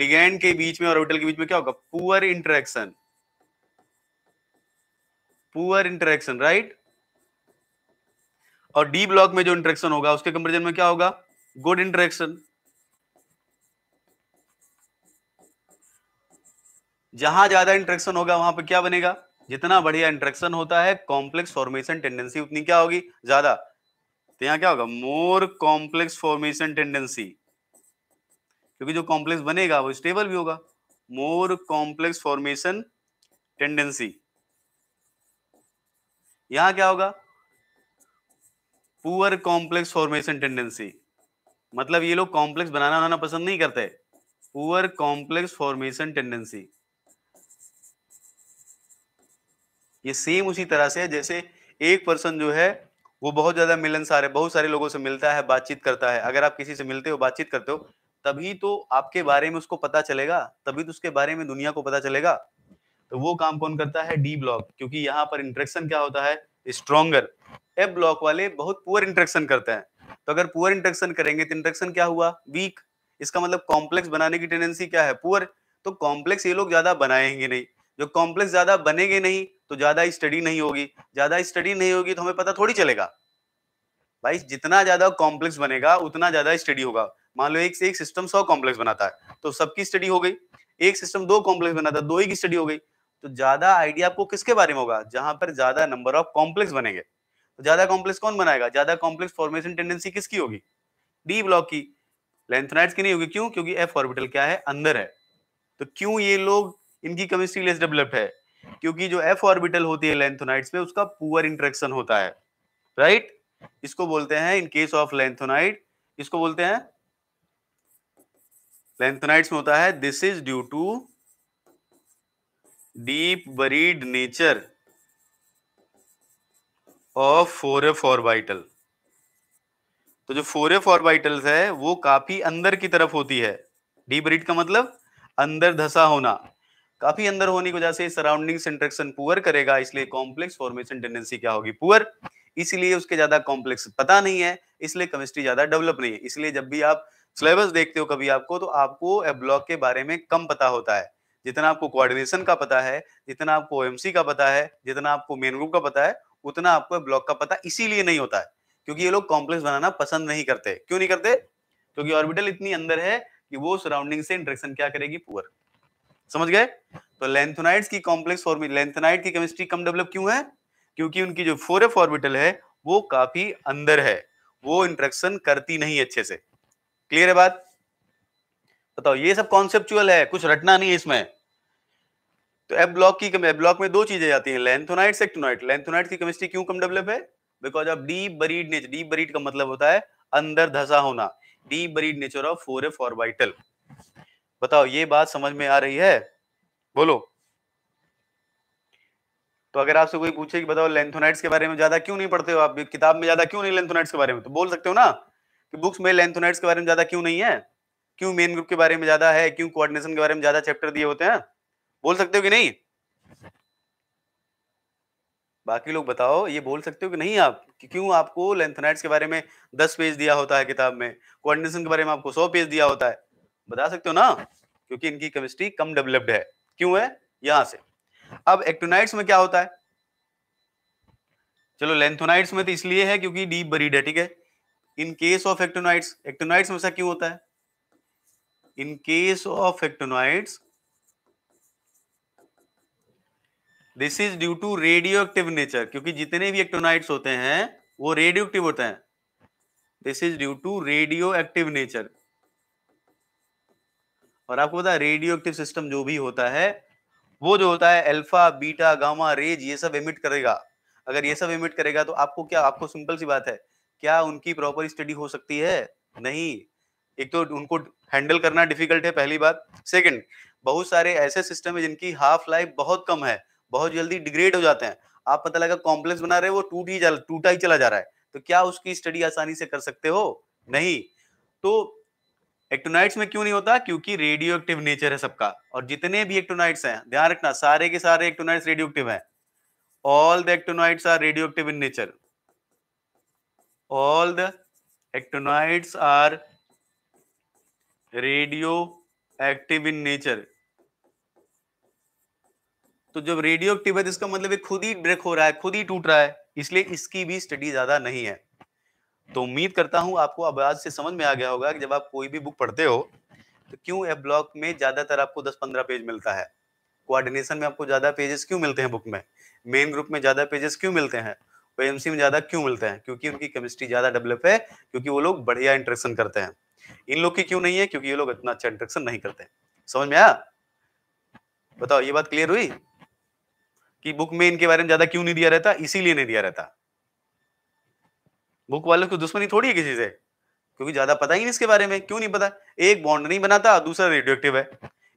लिगेंड के बीच में ऑर्बिटल के बीच में क्या होगा poor interaction poor interaction right और डी ब्लॉक में जो इंटरेक्शन होगा उसके कंपेरिजन में क्या होगा गुड इंट्रेक्शन जहां ज्यादा इंट्रेक्शन होगा वहां पर क्या बनेगा जितना बढ़िया इंट्रेक्शन होता है कॉम्प्लेक्स फॉर्मेशन टेंडेंसी उतनी क्या होगी ज्यादा तो यहाँ क्या होगा मोर कॉम्प्लेक्स फॉर्मेशन टेंडेंसी क्योंकि जो कॉम्प्लेक्स बनेगा वो स्टेबल भी होगा मोर कॉम्प्लेक्स फॉर्मेशन टेंडेंसी यहां क्या होगा पुअर कॉम्प्लेक्स फॉर्मेशन टेंडेंसी मतलब ये लोग कॉम्प्लेक्स बनाना बनाना पसंद नहीं करते पुअर कॉम्प्लेक्स फॉर्मेशन टेंडेंसी ये सेम उसी तरह से है जैसे एक पर्सन जो है वो बहुत ज्यादा मिलनसार है बहुत सारे लोगों से मिलता है बातचीत करता है अगर आप किसी से मिलते हो बातचीत करते हो तभी तो आपके बारे में उसको पता चलेगा तभी तो उसके बारे में दुनिया को पता चलेगा तो वो काम कौन करता है डी ब्लॉक क्योंकि यहाँ पर इंट्रेक्शन क्या होता है स्ट्रॉन्गर एफ ब्लॉक वाले बहुत पुअर इंट्रेक्शन करते हैं तो अगर पुअर इंट्रेक्शन करेंगे तो इंट्रेक्शन क्या हुआ वीक इसका मतलब कॉम्प्लेक्स बनाने की टेंडेंसी क्या है पुअर तो कॉम्प्लेक्स ये लोग ज्यादा बनाएंगे नहीं जो कॉम्प्लेक्स ज्यादा बनेंगे नहीं तो ज्यादा स्टडी नहीं होगी ज्यादा स्टडी नहीं होगी तो हमें पता थोड़ी चलेगा भाई जितना ज्यादा कॉम्प्लेक्स बनेगा उतना ज्यादा स्टडी होगा मान लो एक से एक सिस्टम सौ कॉम्प्लेक्स बनाता है तो सबकी स्टडी हो गई एक सिस्टम दो कॉम्प्लेक्स बनाता है दो ही की स्टडी हो गई तो ज्यादा आइडिया आपको किसके बारे में होगा जहां पर ज्यादा नंबर ऑफ कॉम्प्लेक्स बनेंगे तो ज्यादा कॉम्प्लेक्स कौन बनाएगा ज्यादा कॉम्प्लेक्स फॉर्मेशन टेंडेंसी किसकी होगी डी ब्लॉक की लेंथनाइट्स की नहीं होगी क्यों क्योंकि एफ ऑर्बिटल क्या है अंदर है तो क्यों ये लोग इनकी केमिस्ट्री लेस डेवलप्ड है क्योंकि जो एफ ऑर्बिटल होती है लेंथोनाइट्स में उसका पुअर इंटरेक्शन होता है राइट right? इसको बोलते हैं इन केस ऑफ लेंथोनाइट इसको बोलते हैं लेंथोनाइट्स में होता है this is due to deep buried nature of four F orbital तो जो फोर एफ ऑर्बिटल्स है वो काफी अंदर की तरफ होती है डीप बरीड का मतलब अंदर धसा होना काफी अंदर होने की वजह से सराउंडिंग इंट्रेक्शन पुअर करेगा इसलिए कॉम्प्लेक्स फॉर्मेशन टेंडेंसी क्या होगी पुअर इसलिए उसके ज्यादा कॉम्प्लेक्स पता नहीं है इसलिए केमिस्ट्री ज्यादा डेवलप नहीं है इसलिए जब भी आप सिलेबस देखते हो कभी आपको तो आपको एब्लॉक के बारे में कम पता होता है जितना आपको कोऑर्डिनेशन का पता है जितना आपको ओएमसी का पता है जितना आपको मेन ग्रुप का पता है उतना आपको ब्लॉक का पता इसीलिए नहीं होता है क्योंकि ये लोग कॉम्प्लेक्स बनाना पसंद नहीं करते क्यों नहीं करते क्योंकि ऑर्बिटल इतनी अंदर है कि वो सराउंडिंग से इंट्रेक्शन क्या करेगी पुअर समझ गए तो लेंथोनाइड्स की कॉम्प्लेक्स फॉर्मी लेंथोनाइड की केमिस्ट्री कम डेवलप क्यों है क्योंकि उनकी जो फोर एफ ऑर्बिटल है वो काफी अंदर है वो इंट्रेक्शन करती नहीं अच्छे से क्लियर है बात बताओ ये सब कॉन्सेप्चुअल है कुछ रटना नहीं है इसमें तो एफ ब्लॉक की एफ ब्लॉक में दो चीजें जाती हैं लेंथोनाइट सेक्टोनाइट लेंथोनाइट की केमिस्ट्री क्यों कम डेवलप है because of deep buried nature deep buried का मतलब होता है अंदर धसा होना deep buried nature of four F orbital बताओ ये बात समझ में आ रही है बोलो तो अगर आपसे कोई पूछे कि बताओ लेंथोनाइट्स के बारे में ज्यादा क्यों नहीं पढ़ते हो आप किताब में ज्यादा क्यों नहीं लेंथोनाइट्स के बारे में तो बोल सकते हो ना कि बुक्स में लेंथोनाइट्स के बारे में ज्यादा क्यों नहीं है क्यों मेन ग्रुप के बारे में ज्यादा है क्यों कोऑर्डिनेशन के बारे में ज्यादा चैप्टर दिए होते हैं बोल सकते हो कि नहीं बाकी लोग बताओ ये बोल सकते हो कि नहीं आप कि क्यों आपको लेंथोनाइट्स के बारे में दस पेज दिया होता है किताब में कोऑर्डिनेशन के बारे में आपको सौ पेज दिया होता है बता सकते हो ना क्योंकि इनकी केमिस्ट्री कम डेवलप्ड है क्यों है यहां से अब एक्टोनाइट्स में क्या होता है चलो लेंथोनाइट्स में तो इसलिए है क्योंकि डीप बरीड है ठीक है इन केस ऑफ एक्टोनाइट्स एक्टोनाइट्स में ऐसा क्यों होता है in case of actinides this is due to radioactive nature क्योंकि जितने भी एक्टोनाइट्स होते हैं वो रेडियो एक्टिव होते हैं this is due to radioactive nature और आपको पता है रेडियो एक्टिव सिस्टम जो भी होता है वो जो होता है अल्फा बीटा गामा रेज ये सब एमिट करेगा अगर ये सब एमिट करेगा तो आपको क्या आपको सिंपल सी बात है क्या उनकी प्रॉपर स्टडी हो सकती है नहीं एक तो उनको हैंडल करना डिफिकल्ट है पहली बात सेकंड बहुत सारे ऐसे सिस्टम है जिनकी हाफ लाइफ बहुत कम है बहुत जल्दी डिग्रेड हो जाते हैं आप पता लगा कॉम्प्लेक्स बना रहे वो टूट ही टूटा ही चला जा रहा है तो क्या उसकी स्टडी आसानी से कर सकते हो नहीं तो एक्टोनाइट्स में क्यों नहीं होता क्योंकि रेडियो एक्टिव नेचर है सबका और जितने भी एक्टोनाइट्स हैं ध्यान रखना सारे के सारे एक्टोनाइट्स रेडियो एक्टिव है all the actinides are radioactive in nature all the actinides are radioactive in nature तो जब रेडियो एक्टिव है तो इसका मतलब खुद ही ब्रेक हो रहा है खुद ही टूट रहा है इसलिए इसकी भी स्टडी ज्यादा नहीं है तो उम्मीद करता हूँ आपको अब आज से समझ में आ गया होगा कि जब आप कोई भी बुक पढ़ते हो तो क्यों एफ ब्लॉक में ज़्यादातर आपको 10-15 पेज मिलता है कोऑर्डिनेशन में आपको ज़्यादा पेजेस क्यों मिलते हैं बुक में मेन ग्रुप में ज़्यादा पेजेस क्यों मिलते हैं और में ज़्यादा क्यों मिलते हैं क्योंकि उनकी केमिस्ट्री ज़्यादा डेवलप है क्योंकि वो लोग बढ़िया इंट्रेक्शन करते हैं इन लोग की क्यों नहीं है क्योंकि ये लोग इतना अच्छा इंट्रेक्शन नहीं करते समझ में आया बताओ ये बात क्लियर हुई कि बुक में इनके बारे में ज़्यादा क्यों नहीं दिया रहता इसीलिए नहीं दिया रहता बुक वाले को दुश्मनी थोड़ी है किसी से क्योंकि ज्यादा पता ही नहीं इसके बारे में क्यों नहीं पता एक बॉन्ड नहीं बनाता दूसरा रेडियो एक्टिव है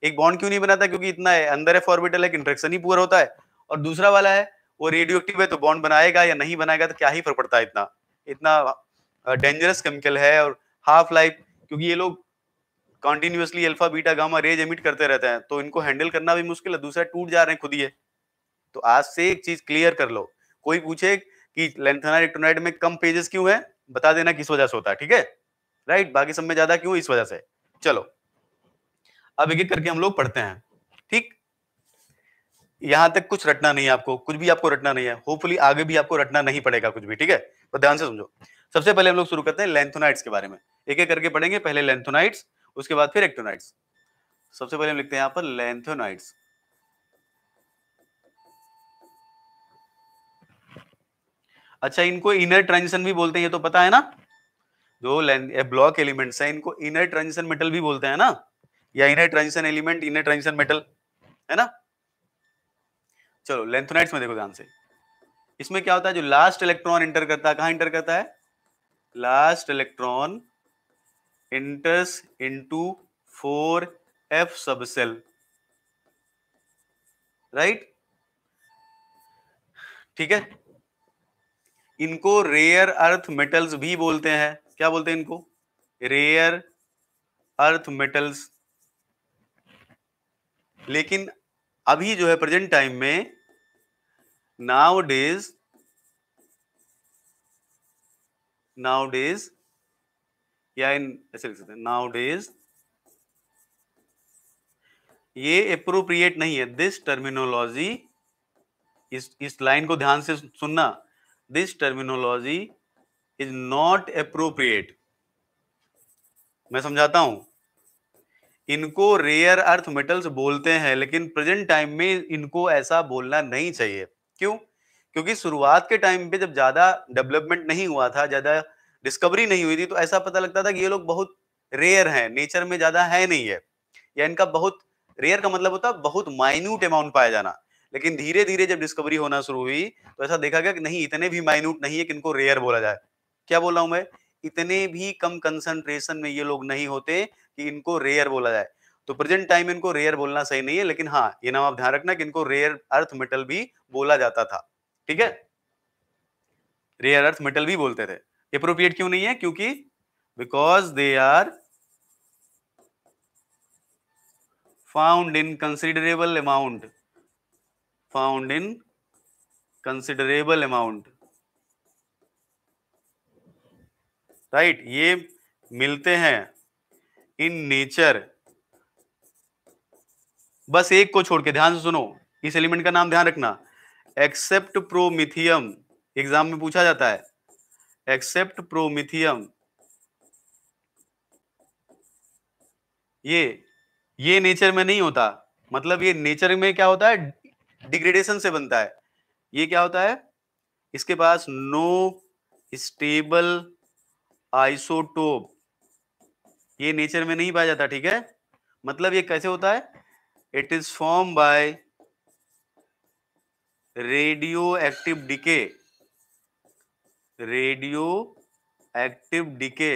एक बॉन्ड क्यों नहीं बनाता क्योंकि इतना है अंदर है फॉर्बिटल है इंट्रेक्शन ही पूरा होता है और दूसरा वाला है वो रेडियो एक्टिव है तो बॉन्ड बनाएगा या नहीं बनाएगा तो क्या ही फर्क पड़ता है इतना इतना डेंजरस केमिकल है और हाफ लाइफ क्योंकि ये लोग continuously alpha beta gamma rays emit करते रहते हैं तो इनको हैंडल करना भी मुश्किल है दूसरा टूट जा रहे हैं खुद ही है तो आज से एक चीज क्लियर कर लो कोई पूछे कि लेंथेनाइड एक्टोनाइड में कम पेजेस क्यों है बता देना किस वजह से होता है ठीक है राइट बाकी सब में ज्यादा क्यों इस वजह से चलो अब एक एक करके हम लोग पढ़ते हैं ठीक यहां तक कुछ रटना नहीं है आपको कुछ भी आपको रटना नहीं है होपफुली आगे भी आपको रटना नहीं पड़ेगा कुछ भी ठीक है तो ध्यान से समझो सबसे पहले हम लोग शुरू करते हैं लेंथोनाइट्स के बारे में एक एक करके पढ़ेंगे पहले लेंथोनाइट्स उसके बाद फिर एक्टोनाइट्स सबसे पहले हम लिखते हैं यहाँ पर लेंथोनाइट्स अच्छा इनको इनर ट्रांजिशन भी बोलते हैं ये तो पता है ना जो ब्लॉक एलिमेंट्स हैं इनको इनर ट्रांजिशन मेटल भी बोलते हैं ना या inner transition element inner transition metal है ना चलो लेंथोनाइट्स में देखो ध्यान से इसमें क्या होता है जो लास्ट इलेक्ट्रॉन इंटर करता है कहां इंटर करता है last electron enters into four f subshell right ठीक है इनको रेयर अर्थ मेटल्स भी बोलते हैं क्या बोलते हैं इनको रेयर अर्थ मेटल्स लेकिन अभी जो है प्रेजेंट टाइम में नाउ डेज नाउ डेज या इन ऐसे लिख सकते हैं नाउ डेज ये अप्रोप्रिएट नहीं है दिस टर्मिनोलॉजी इस इस लाइन को ध्यान से सुनना this terminology is not appropriate मैं समझाता हूं इनको रेयर अर्थ मेटल्स बोलते हैं लेकिन प्रेजेंट टाइम में इनको ऐसा बोलना नहीं चाहिए क्यों क्योंकि शुरुआत के टाइम पे जब ज्यादा डेवलपमेंट नहीं हुआ था ज्यादा डिस्कवरी नहीं हुई थी तो ऐसा पता लगता था कि ये लोग बहुत रेयर हैं नेचर में ज्यादा है नहीं है या इनका बहुत रेयर का मतलब होता है बहुत माइन्यूट अमाउंट पाया जाना लेकिन धीरे धीरे जब डिस्कवरी होना शुरू हुई तो ऐसा देखा गया कि नहीं इतने भी माइन्यूट नहीं है कि इनको रेयर बोला जाए क्या बोल रहा हूं मैं इतने भी कम कंसंट्रेशन में ये लोग नहीं होते कि इनको रेयर बोला जाए तो प्रेजेंट टाइम इनको रेयर बोलना सही नहीं है लेकिन हाँ ये नाम आप ध्यान रखना कि इनको रेयर अर्थ मेटल भी बोला जाता था ठीक है रेयर अर्थ मेटल भी बोलते थे अप्रोप्रिएट क्यों नहीं है क्योंकि because they are found in considerable amount found in considerable amount right right, ये मिलते हैं इन नेचर बस एक को छोड़ के ध्यान से सुनो इस एलिमेंट का नाम ध्यान रखना एक्सेप्ट प्रोमिथियम एग्जाम में पूछा जाता है एक्सेप्ट प्रोमिथियम ये ये नेचर में नहीं होता मतलब ये नेचर में क्या होता है डिग्रेडेशन से बनता है ये क्या होता है इसके पास नो स्टेबल आइसोटोप ये नेचर में नहीं पाया जाता ठीक है मतलब ये कैसे होता है it is form by radioactive decay radioactive decay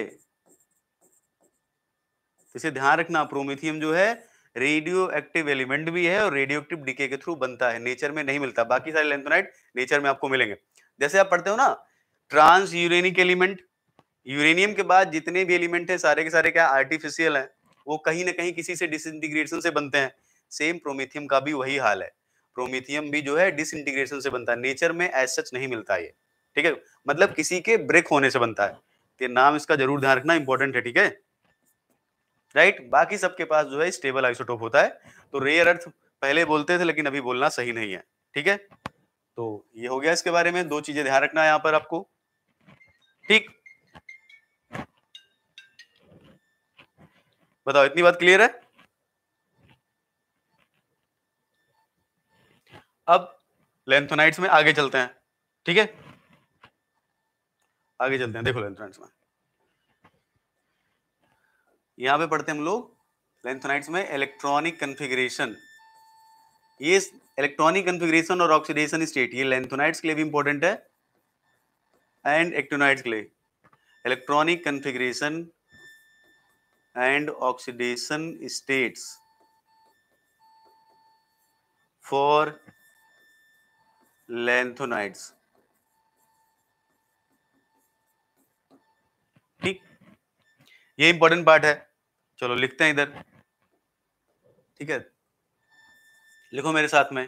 इसे ध्यान रखना प्रोमिथियम जो है रेडियो एक्टिव एलिमेंट भी है और रेडियो एक्टिव डीके के थ्रू बनता है नेचर में नहीं मिलता बाकी सारे लेंथोनाइट नेचर में आपको मिलेंगे जैसे आप पढ़ते हो ना ट्रांस यूरेनिक एलिमेंट यूरेनियम के बाद जितने भी एलिमेंट है सारे के सारे क्या आर्टिफिशियल है वो कहीं ना कहीं किसी से डिसइंटीग्रेशन से बनते हैं सेम प्रोमिथियम का भी वही हाल है प्रोमिथियम भी जो है डिसइंटीग्रेशन से बनता है नेचर में एज सच नहीं मिलता ये ठीक है मतलब किसी के ब्रेक होने से बनता है तो नाम इसका जरूर ध्यान रखना इंपॉर्टेंट है ठीक है राइट बाकी सबके पास जो है स्टेबल आइसोटोप होता है तो रेयर अर्थ पहले बोलते थे लेकिन अभी बोलना सही नहीं है ठीक है तो ये हो गया इसके बारे में दो चीजें ध्यान रखना है यहां पर आपको ठीक बताओ इतनी बात क्लियर है अब लेंथोनाइट्स में आगे चलते हैं ठीक है आगे चलते हैं देखो लेंथोनाइट्स में यहाँ पे पढ़ते हम लोग लेंथोनाइट्स में इलेक्ट्रॉनिक कन्फिग्रेशन ये इलेक्ट्रॉनिक कन्फिग्रेशन और ऑक्सीडेशन स्टेट ये लेंथोनाइट्स के लिए भी इंपॉर्टेंट है एंड एक्टोनाइट्स के लिए electronic configuration and oxidation states for lanthanides ये इंपॉर्टेंट पार्ट है चलो लिखते हैं इधर ठीक है लिखो मेरे साथ में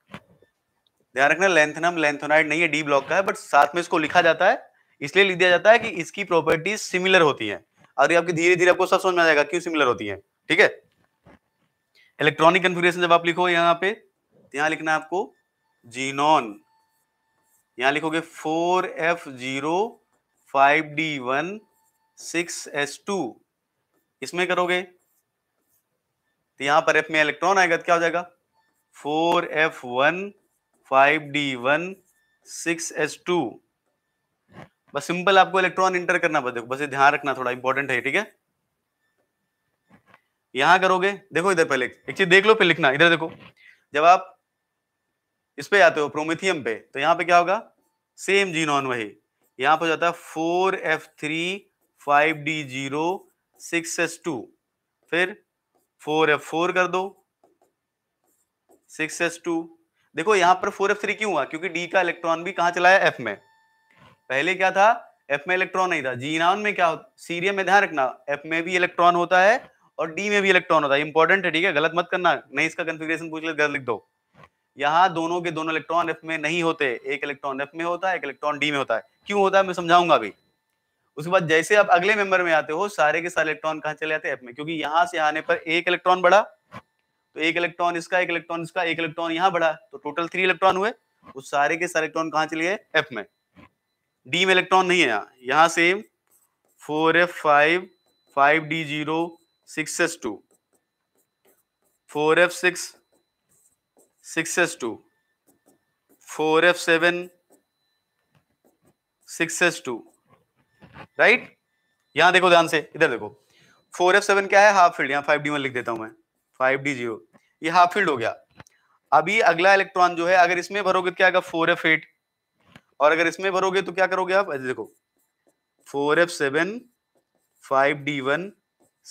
ध्यान रखना लेंथनम लेंथोनाइड नहीं है डी ब्लॉक का है बट साथ में इसको लिखा जाता है इसलिए लिख दिया जाता है कि इसकी प्रॉपर्टी सिमिलर होती है और ये आपकी धीरे धीरे आपको सब समझ में आ जाएगा क्यों सिमिलर होती है ठीक है इलेक्ट्रॉनिक कंफिग्रेशन जब आप लिखो यहाँ पे यहाँ लिखना आपको जीनोन यहाँ लिखोगे four f zero five d one six S two इसमें करोगे तो यहां पर एफ में इलेक्ट्रॉन आएगा तो क्या हो जाएगा four f one five d one six S two बस सिंपल आपको इलेक्ट्रॉन इंटर करना पड़ेगा बस ये ध्यान रखना थोड़ा इंपॉर्टेंट है ठीक है यहां करोगे देखो इधर पहले एक चीज देख लो फिर लिखना इधर देखो जब आप इस पे आते हो प्रोमिथियम पे तो यहां पे क्या होगा सेम जी नॉन वही यहां पर जाता है four f three five D zero six S two फिर फोर एफ फोर कर दो सिक्स एस टू देखो यहाँ पर फोर एफ थ्री क्यों हुआ क्योंकि डी का इलेक्ट्रॉन भी कहाँ चलाया एफ में पहले क्या था एफ में इलेक्ट्रॉन नहीं था नाउन में क्या सीरियम में ध्यान रखना एफ में भी इलेक्ट्रॉन होता है और डी में भी इलेक्ट्रॉन होता है इंपॉर्टेंट है ठीक है गलत मत करना नहीं इसका कंफिग्रेशन पूछ ले गलत लिख दो यहाँ दोनों के दोनों इलेक्ट्रॉन एफ में नहीं होते एक इलेक्ट्रॉन एफ में होता है एक इलेक्ट्रॉन डी में होता है क्यों होता है मैं समझाऊंगा अभी उसके बाद जैसे आप अगले मेंबर में आते हो सारे के सारे इलेक्ट्रॉन कहा चले जाते हैं एफ में क्योंकि यहाँ से आने पर एक इलेक्ट्रॉन बढ़ा तो एक इलेक्ट्रॉन इसका एक इलेक्ट्रॉन इसका एक इलेक्ट्रॉन यहाँ बढ़ा तो टोटल थ्री इलेक्ट्रॉन हुए उस सारे के सारे इलेक्ट्रॉन कहाँ चले गए एफ में डी में इलेक्ट्रॉन नहीं है यहाँ यहाँ same four f five five D zero six S two four f six six S two four f seven six S two right यहां देखो ध्यान से इधर देखो फोर एफ सेवन क्या है हाफ फील्ड यहां फाइव डी वन लिख देता हूं मैं फाइव डी जीरो ये हाफ फील्ड हो गया अभी अगला इलेक्ट्रॉन जो है अगर इसमें भरोगे तो क्या आएगा फोर एफ एट और अगर इसमें भरोगे तो क्या करोगे आप ऐसे देखो four f seven five d one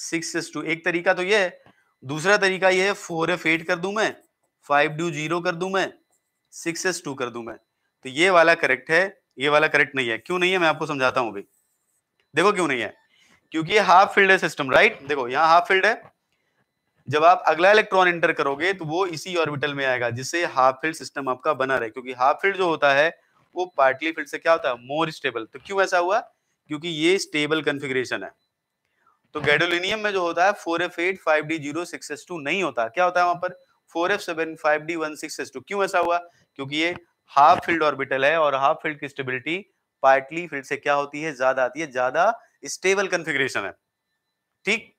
six S two एक तरीका तो ये है दूसरा तरीका ये है फोर एफ एट कर दू मैं फाइव डू जीरो कर दू मैं सिक्स एस टू कर दू मैं तो ये वाला करेक्ट है ये वाला करेक्ट नहीं है क्यों नहीं है मैं आपको समझाता हूं अभी देखो क्यों नहीं है क्योंकि ये हाफ फील्ड है सिस्टम राइट देखो यहाँ हाफ फील्ड है जब आप अगला इलेक्ट्रॉन एंटर करोगे तो वो इसी ऑर्बिटल में आएगा जिससे हाफ फील्ड सिस्टम आपका बना रहे क्योंकि हाफ फील्ड जो होता है वो पार्टली फील्ड से क्या होता है मोर स्टेबल तो क्यों ऐसा हुआ क्योंकि ये स्टेबल कन्फिग्रेशन है तो गैडोलिनियम में जो होता है four f eight five D zero six S two नहीं होता क्या होता है वहां पर four f seven five d one six S two क्यों ऐसा हुआ क्योंकि ये हाफ फील्ड ऑर्बिटल है और हाफ फील्ड की स्टेबिलिटी पार्टली फील्ड से क्या होती है ज्यादा आती है ज्यादा स्टेबल कन्फिग्रेशन है ठीक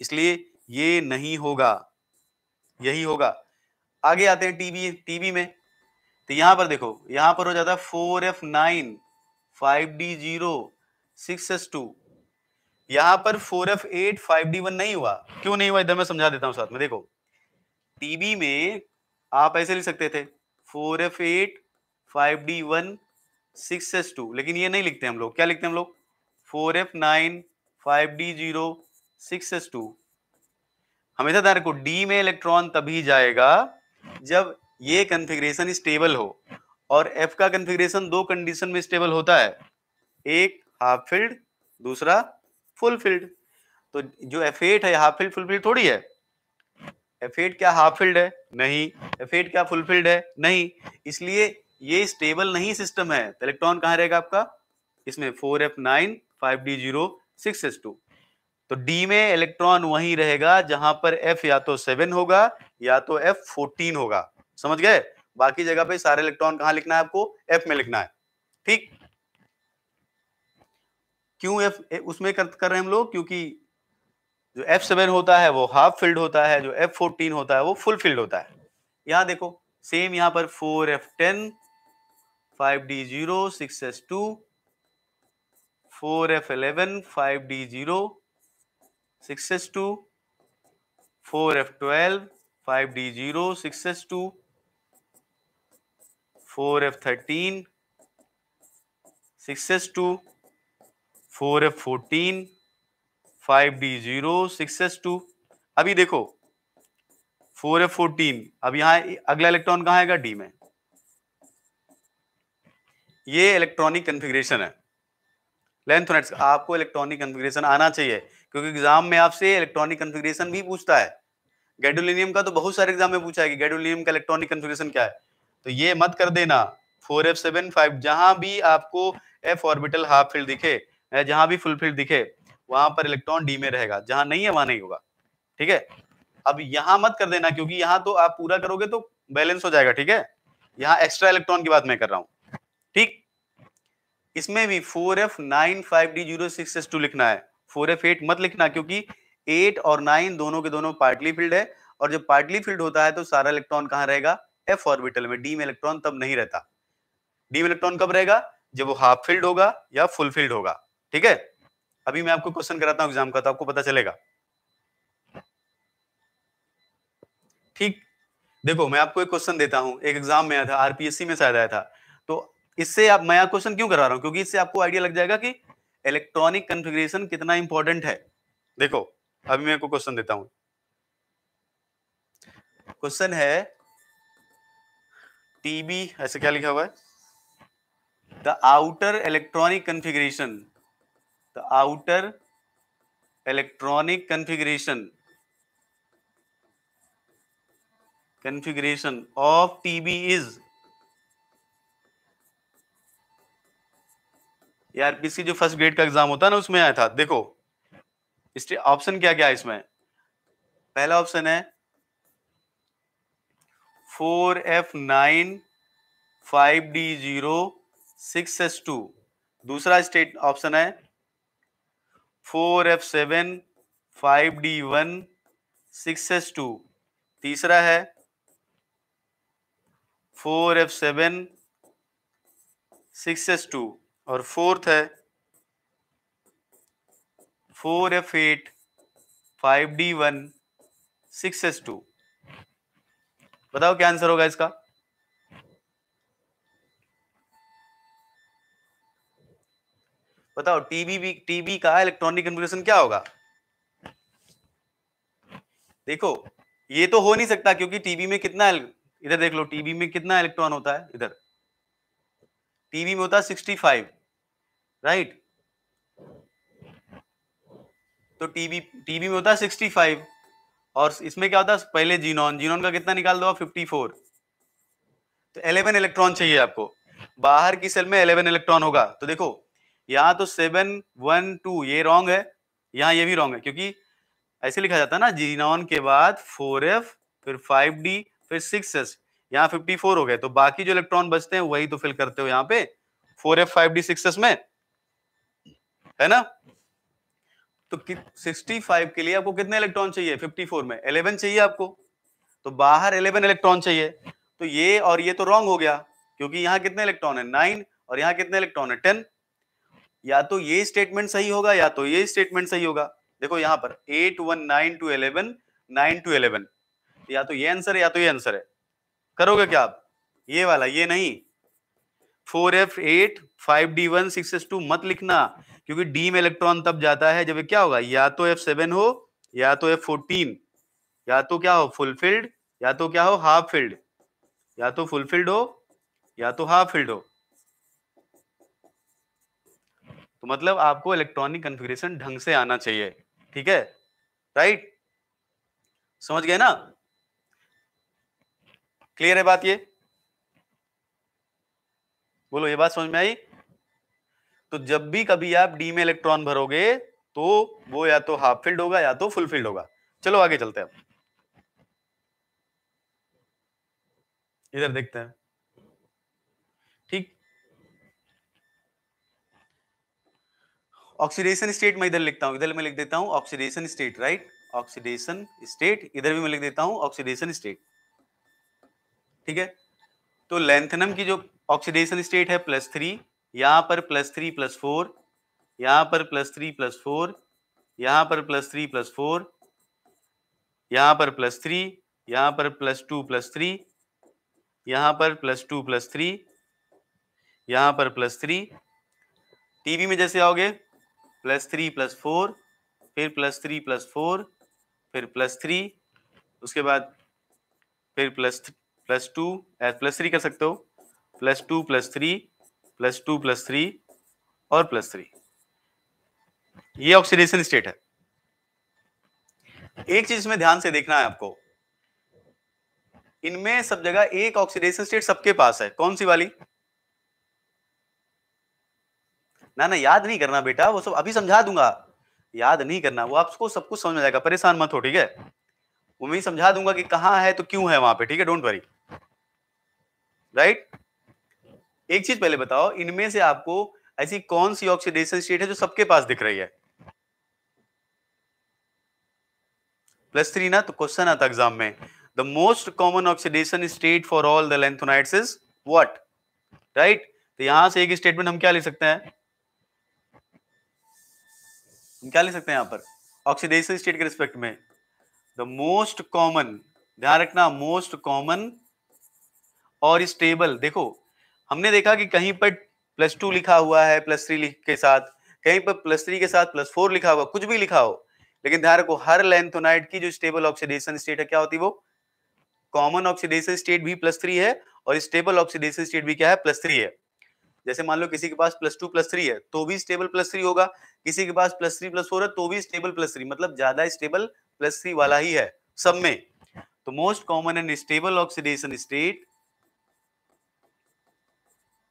इसलिए ये नहीं होगा यही होगा आगे आते हैं टीबी टीबी में तो यहां पर देखो यहां पर हो जाता है four f nine five D zero six S two यहां पर four f eight five d one नहीं हुआ क्यों नहीं हुआ इधर मैं समझा देता हूं साथ में देखो टीबी में आप ऐसे लिख सकते थे four f eight five d one six S two लेकिन ये नहीं लिखते हम लोग क्या लिखते हम लोग four f nine five D zero six S two हमेशा ध्यान रखो डी में इलेक्ट्रॉन तभी जाएगा जब ये कन्फिग्रेशन स्टेबल हो और एफ का कंफिग्रेशन दो कंडीशन में स्टेबल होता है एक हाफ फील्ड दूसरा फुल फील्ड तो जो एफ एट है हाफ फील्ड फुल फील्ड थोड़ी है एफ एट क्या हाफ फील्ड है नहीं एफ एट क्या फुल फील्ड है नहीं इसलिए ये स्टेबल नहीं सिस्टम है तो इलेक्ट्रॉन कहाँ रहेगा आपका इसमें four f nine five D zero six S two तो डी में इलेक्ट्रॉन वहीं रहेगा जहां पर एफ या तो सेवन होगा या तो एफ फोर्टीन होगा समझ गए बाकी जगह पे सारे इलेक्ट्रॉन कहां लिखना है आपको एफ में लिखना है ठीक क्यों एफ उसमें कर, कर रहे हैं हम लोग क्योंकि जो एफ सेवन होता है वो हाफ फील्ड होता है जो एफ फोर्टीन होता है वो फुल फील्ड होता है यहां देखो सेम यहां पर four f ten five D zero six S two four f eleven five D zero six S two four f twelve five D zero six S two four F thirteen six S two four F fourteen five D zero six S two अभी देखो four F fourteen अब यहां अगला electron कहां आएगा d में ये electronic configuration है लेंथ आपको इलेक्ट्रॉनिक कंफिग्रेशन आना चाहिए क्योंकि एग्जाम में आपसे इलेक्ट्रॉनिक कन्फिग्रेशन भी पूछता है गेडोलिनियम का तो बहुत सारे एग्जाम में पूछा है कि गेडोलिनियम का इलेक्ट्रॉनिक कन्फिग्रेशन क्या है तो ये मत कर देना फोर एफ सेवन फाइव जहां भी आपको एफ ऑर्बिटल हाफ फील्ड दिखे जहां भी फुल फील्ड दिखे वहां पर इलेक्ट्रॉन डी में रहेगा जहां नहीं है वहां नहीं होगा ठीक है अब यहां मत कर देना क्योंकि यहां तो आप पूरा करोगे तो बैलेंस हो जाएगा ठीक है यहाँ एक्स्ट्रा इलेक्ट्रॉन की बात मैं कर रहा हूँ ठीक इसमें भी four f nine five D zero six S two लिखना है फोर एफ एट मत लिखना क्योंकि एट और नाइन दोनों के दोनों पार्टली फील्ड है और जब पार्टली फील्ड होता है तो सारा इलेक्ट्रॉन कहाँ रहेगा एफ ऑर्बिटल में डी में इलेक्ट्रॉन तब नहीं रहता डी में इलेक्ट्रॉन कब रहेगा जब वो हाफ फील्ड होगा या फुल फील्ड होगा ठीक है अभी मैं आपको क्वेश्चन कराता हूं एग्जाम का तो आपको पता चलेगा ठीक देखो मैं आपको एक क्वेश्चन देता हूं एक एग्जाम में आया था आरपीएससी में शायद आया था तो इससे आप मैं क्वेश्चन क्यों करा रहा हूं क्योंकि इससे आपको आइडिया लग जाएगा कि इलेक्ट्रॉनिक कंफिग्रेशन कितना इंपॉर्टेंट है देखो अभी मैं क्वेश्चन देता हूं क्वेश्चन है टीबी ऐसे क्या लिखा हुआ है the outer electronic configuration the outer electronic configuration configuration of TB is RPC जो फर्स्ट ग्रेड का एग्जाम होता है ना उसमें आया था देखो इसके ऑप्शन क्या क्या है इसमें पहला ऑप्शन है four f nine five D zero six S two दूसरा स्टेट ऑप्शन है four f seven five d one six S two तीसरा है four f seven six S two और फोर्थ है four f eight five d one six S two बताओ क्या answer होगा इसका बताओ टीबी टीबी का इलेक्ट्रॉनिक कंप्यूटेशन क्या होगा देखो ये तो हो नहीं सकता क्योंकि टीबी में कितना इधर देख लो टीबी में कितना इलेक्ट्रॉन होता है इधर टीवी में होता सिक्सटी फाइव राइट तो टीवी टीवी में होता सिक्सटी फाइव और इसमें क्या होता है पहले जीनॉन जीनॉन का कितना निकाल दो फिफ्टी फोर तो एलेवन इलेक्ट्रॉन चाहिए आपको बाहर की सेल में एलेवन इलेक्ट्रॉन होगा तो देखो यहाँ तो सेवन वन टू ये रॉन्ग है यहाँ ये भी रॉन्ग है क्योंकि ऐसे लिखा जाता है ना जीनॉन के बाद फोर एफ फिर फाइव डी फिर सिक्स एस यहाँ फिफ्टी फोर हो गए तो बाकी जो इलेक्ट्रॉन बचते हैं वही तो फिल करते हो यहाँ पे four f five d six में है ना तो सिक्सटी फाइव के लिए आपको कितने इलेक्ट्रॉन चाहिए फिफ्टी फोर में इलेवन चाहिए आपको तो बाहर इलेवन इलेक्ट्रॉन चाहिए तो ये और ये तो रॉन्ग हो गया क्योंकि यहाँ कितने इलेक्ट्रॉन है नाइन और यहाँ कितने इलेक्ट्रॉन है टेन या तो ये स्टेटमेंट सही होगा या तो ये स्टेटमेंट सही होगा देखो यहाँ पर eight one nine two eleven nine two eleven या तो ये आंसर है या तो ये आंसर है करोगे क्या आप ये वाला ये नहीं four f eight five d one six S two मत लिखना क्योंकि डी में इलेक्ट्रॉन तब जाता है जब क्या होगा या तो एफ सेवन हो या तो एफ फोर्टीन या तो क्या हो फुलफिल्ड या तो क्या हो हाफ फील्ड या तो फुल फील्ड हो या तो हाफ फील्ड हो तो मतलब आपको इलेक्ट्रॉनिक कंफिग्रेशन ढंग से आना चाहिए ठीक है राइट समझ गए ना क्लियर है बात ये बोलो ये बात समझ में आई तो जब भी कभी आप डी में इलेक्ट्रॉन भरोगे तो वो या तो हाफ फिल्ड होगा या तो फुल फिल्ड होगा चलो आगे चलते हैं इधर देखते हैं ठीक ऑक्सीडेशन स्टेट मैं इधर लिखता हूं इधर मैं लिख देता हूं oxidation state right oxidation state इधर भी मैं लिख देता हूं ऑक्सीडेशन स्टेट ठीक है तो लेंथनम की जो ऑक्सीडेशन स्टेट है प्लस थ्री यहां पर प्लस थ्री प्लस फोर यहां पर प्लस थ्री प्लस फोर यहां पर प्लस थ्री प्लस फोर यहां पर प्लस थ्री यहां पर प्लस टू प्लस थ्री यहां पर प्लस टू प्लस थ्री यहां पर प्लस थ्री टीवी में जैसे आओगे प्लस थ्री प्लस फोर फिर प्लस थ्री प्लस फोर फिर प्लस थ्री उसके बाद फिर plus plus two s plus three कर सकते हो plus two plus three plus two plus three और प्लस थ्री ये ऑक्सीडेशन स्टेट है एक चीज में ध्यान से देखना है आपको इनमें सब जगह एक ऑक्सीडेशन स्टेट सबके पास है कौन सी वाली ना ना याद नहीं करना बेटा वो सब अभी समझा दूंगा याद नहीं करना वो आपको सब कुछ समझ में जाएगा परेशान मत हो ठीक है वो मैं समझा दूंगा कि कहाँ है तो क्यों है वहां पे ठीक है डोंट वरी राइट एक चीज पहले बताओ इनमें से आपको ऐसी कौन सी ऑक्सीडेशन स्टेट है जो सबके पास दिख रही है प्लस थ्री ना तो क्वेश्चन आता एग्जाम में the most common oxidation state for all the lanthanides is what right तो यहां से एक स्टेटमेंट हम क्या ले सकते हैं हम क्या ले सकते हैं यहां पर ऑक्सीडेशन स्टेट के रिस्पेक्ट में द मोस्ट कॉमन ध्यान रखना मोस्ट कॉमन और इस टेबल देखो हमने देखा कि कहीं पर प्लस टू लिखा हुआ है प्लस थ्री के साथ कहीं पर प्लस थ्री के साथ प्लस फोर लिखा हुआ कुछ भी लिखा हो लेकिन ध्यान रखो हर लेंथोनाइट की जो स्टेबल ऑक्सीडेशन स्टेट है क्या होती है वो कॉमन ऑक्सीडेशन स्टेट भी प्लस थ्री है और स्टेबल ऑक्सीडेशन स्टेट भी क्या है प्लस थ्री है जैसे मान लो किसी के पास प्लस टू प्लस थ्री है तो भी स्टेबल प्लस थ्री होगा किसी के पास प्लस थ्री प्लस फोर है तो भी स्टेबल प्लस थ्री मतलब ज्यादा स्टेबल प्लस थ्री वाला ही है सब में तो most common and stable oxidation state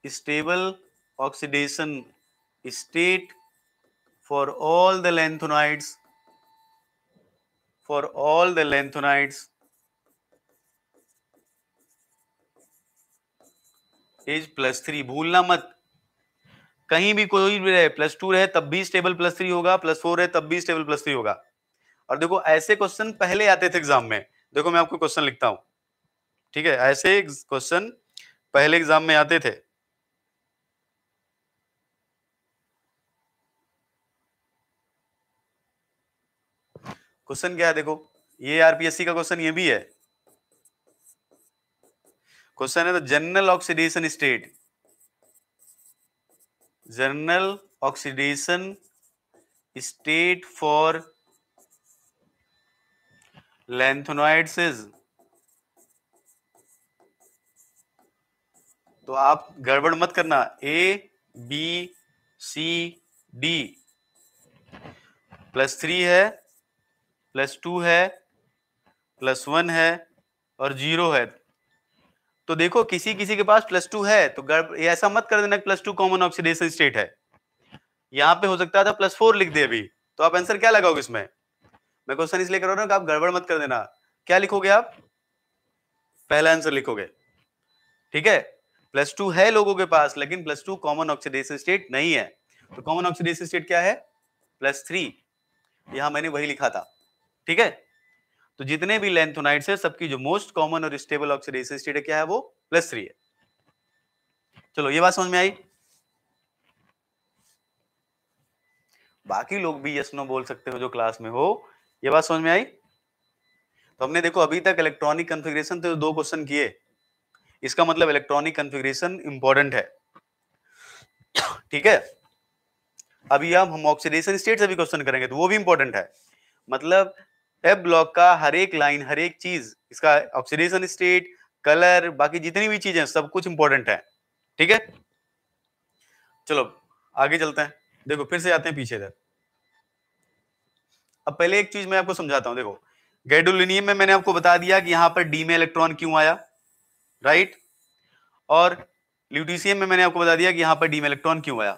stable oxidation state for all the lanthanides for all the lanthanides is plus three भूलना मत कहीं भी कोई भी रहे प्लस टू रहे तब भी स्टेबल प्लस थ्री होगा प्लस फोर रहे तब भी स्टेबल प्लस थ्री होगा और देखो ऐसे क्वेश्चन पहले आते थे एग्जाम में देखो मैं आपको क्वेश्चन लिखता हूं ठीक है ऐसे क्वेश्चन पहले एग्जाम में आते थे क्वेश्चन क्या है देखो ये आरपीएससी का क्वेश्चन ये भी है क्वेश्चन है तो general oxidation state general oxidation state for lanthanides is तो आप गड़बड़ मत करना A B C D plus three है प्लस टू है प्लस वन है और जीरो है तो देखो किसी किसी के पास प्लस टू है तो ऐसा मत कर देना plus two common oxidation state है यहां पे हो सकता था प्लस फोर लिख दे अभी तो आप आंसर क्या लगाओगे इसमें मैं क्वेश्चन इसलिए कर रहा हूं कि आप गड़बड़ मत कर देना क्या लिखोगे आप पहला आंसर लिखोगे ठीक है प्लस टू है लोगों के पास लेकिन plus two common oxidation state नहीं है तो कॉमन ऑक्सीडेशन स्टेट क्या है प्लस थ्री यहां मैंने वही लिखा था ठीक है तो जितने भी लेंथोनाइट्स है सबकी जो मोस्ट कॉमन और स्टेबल ऑक्सीडेशन स्टेट क्या है वो प्लस थ्री है चलो ये बात समझ में आई बाकी लोग भी यस नो बोल सकते हो जो क्लास में हो ये बात समझ में आई तो हमने देखो अभी तक इलेक्ट्रॉनिक कंफिग्रेशन तो दो क्वेश्चन किए इसका मतलब इलेक्ट्रॉनिक कंफिग्रेशन इंपॉर्टेंट है ठीक है अभी हम हम ऑक्सीडेशन स्टेट से भी क्वेश्चन करेंगे तो वो भी इंपॉर्टेंट है मतलब एफ ब्लॉक का हर एक लाइन हर एक चीज इसका ऑक्सीडेशन स्टेट कलर बाकी जितनी भी चीजें सब कुछ इंपॉर्टेंट है ठीक है चलो आगे चलते हैं देखो फिर से जाते हैं पीछे इधर अब पहले एक चीज मैं आपको समझाता हूं देखो गैडोलिनियम में मैंने आपको बता दिया कि यहां पर डी में इलेक्ट्रॉन क्यों आया राइट और ल्यूटीसियम में मैंने आपको बता दिया कि यहां पर डी में इलेक्ट्रॉन क्यों आया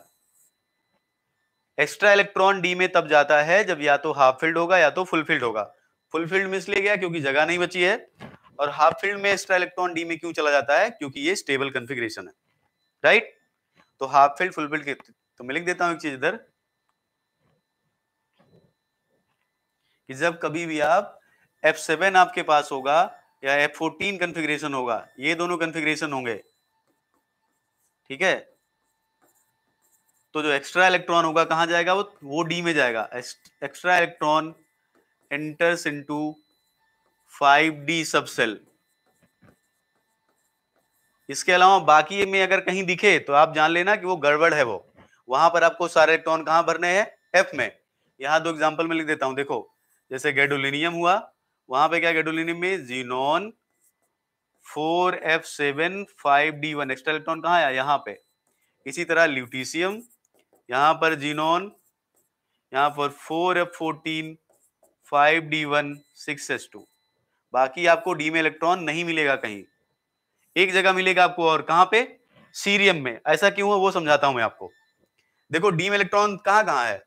एक्स्ट्रा इलेक्ट्रॉन डी में तब जाता है जब या तो हाफ फील्ड होगा या तो फुल फील्ड होगा फुल फील्ड में इसलिए गया क्योंकि जगह नहीं बची है और हाफ फील्ड में एक्स्ट्रा इलेक्ट्रॉन डी में क्यों चला जाता है क्योंकि ये स्टेबल कंफिग्रेशन है राइट तो हाफ फील्ड फुल फील्ड तो मैं लिख देता हूं एक चीज इधर कि जब कभी भी आप F7 आपके पास होगा या F14 कॉन्फ़िगरेशन होगा ये दोनों कॉन्फ़िगरेशन होंगे ठीक है तो जो एक्स्ट्रा इलेक्ट्रॉन होगा कहां जाएगा वो वो डी में जाएगा extra electron enters into 5d shell इसके अलावा बाकी में अगर कहीं दिखे तो आप जान लेना कि वो गड़बड़ है वो वहां पर आपको सारे इलेक्ट्रॉन कहां भरने हैं एफ में यहां दो एग्जाम्पल में लिख देता हूं देखो जैसे गेडोलिनियम हुआ वहां पे क्या गेडोलिनियम में xenon four f seven five d one extra electron कहां आया यहां पे इसी तरह ल्यूटीसियम यहां पर जीनोन यहां पर four F fourteen five d one six S two बाकी आपको डी में इलेक्ट्रॉन नहीं मिलेगा कहीं एक जगह मिलेगा आपको और कहां पे सीरियम में ऐसा क्यों है वो समझाता हूं मैं आपको देखो डी में इलेक्ट्रॉन कहां कहां है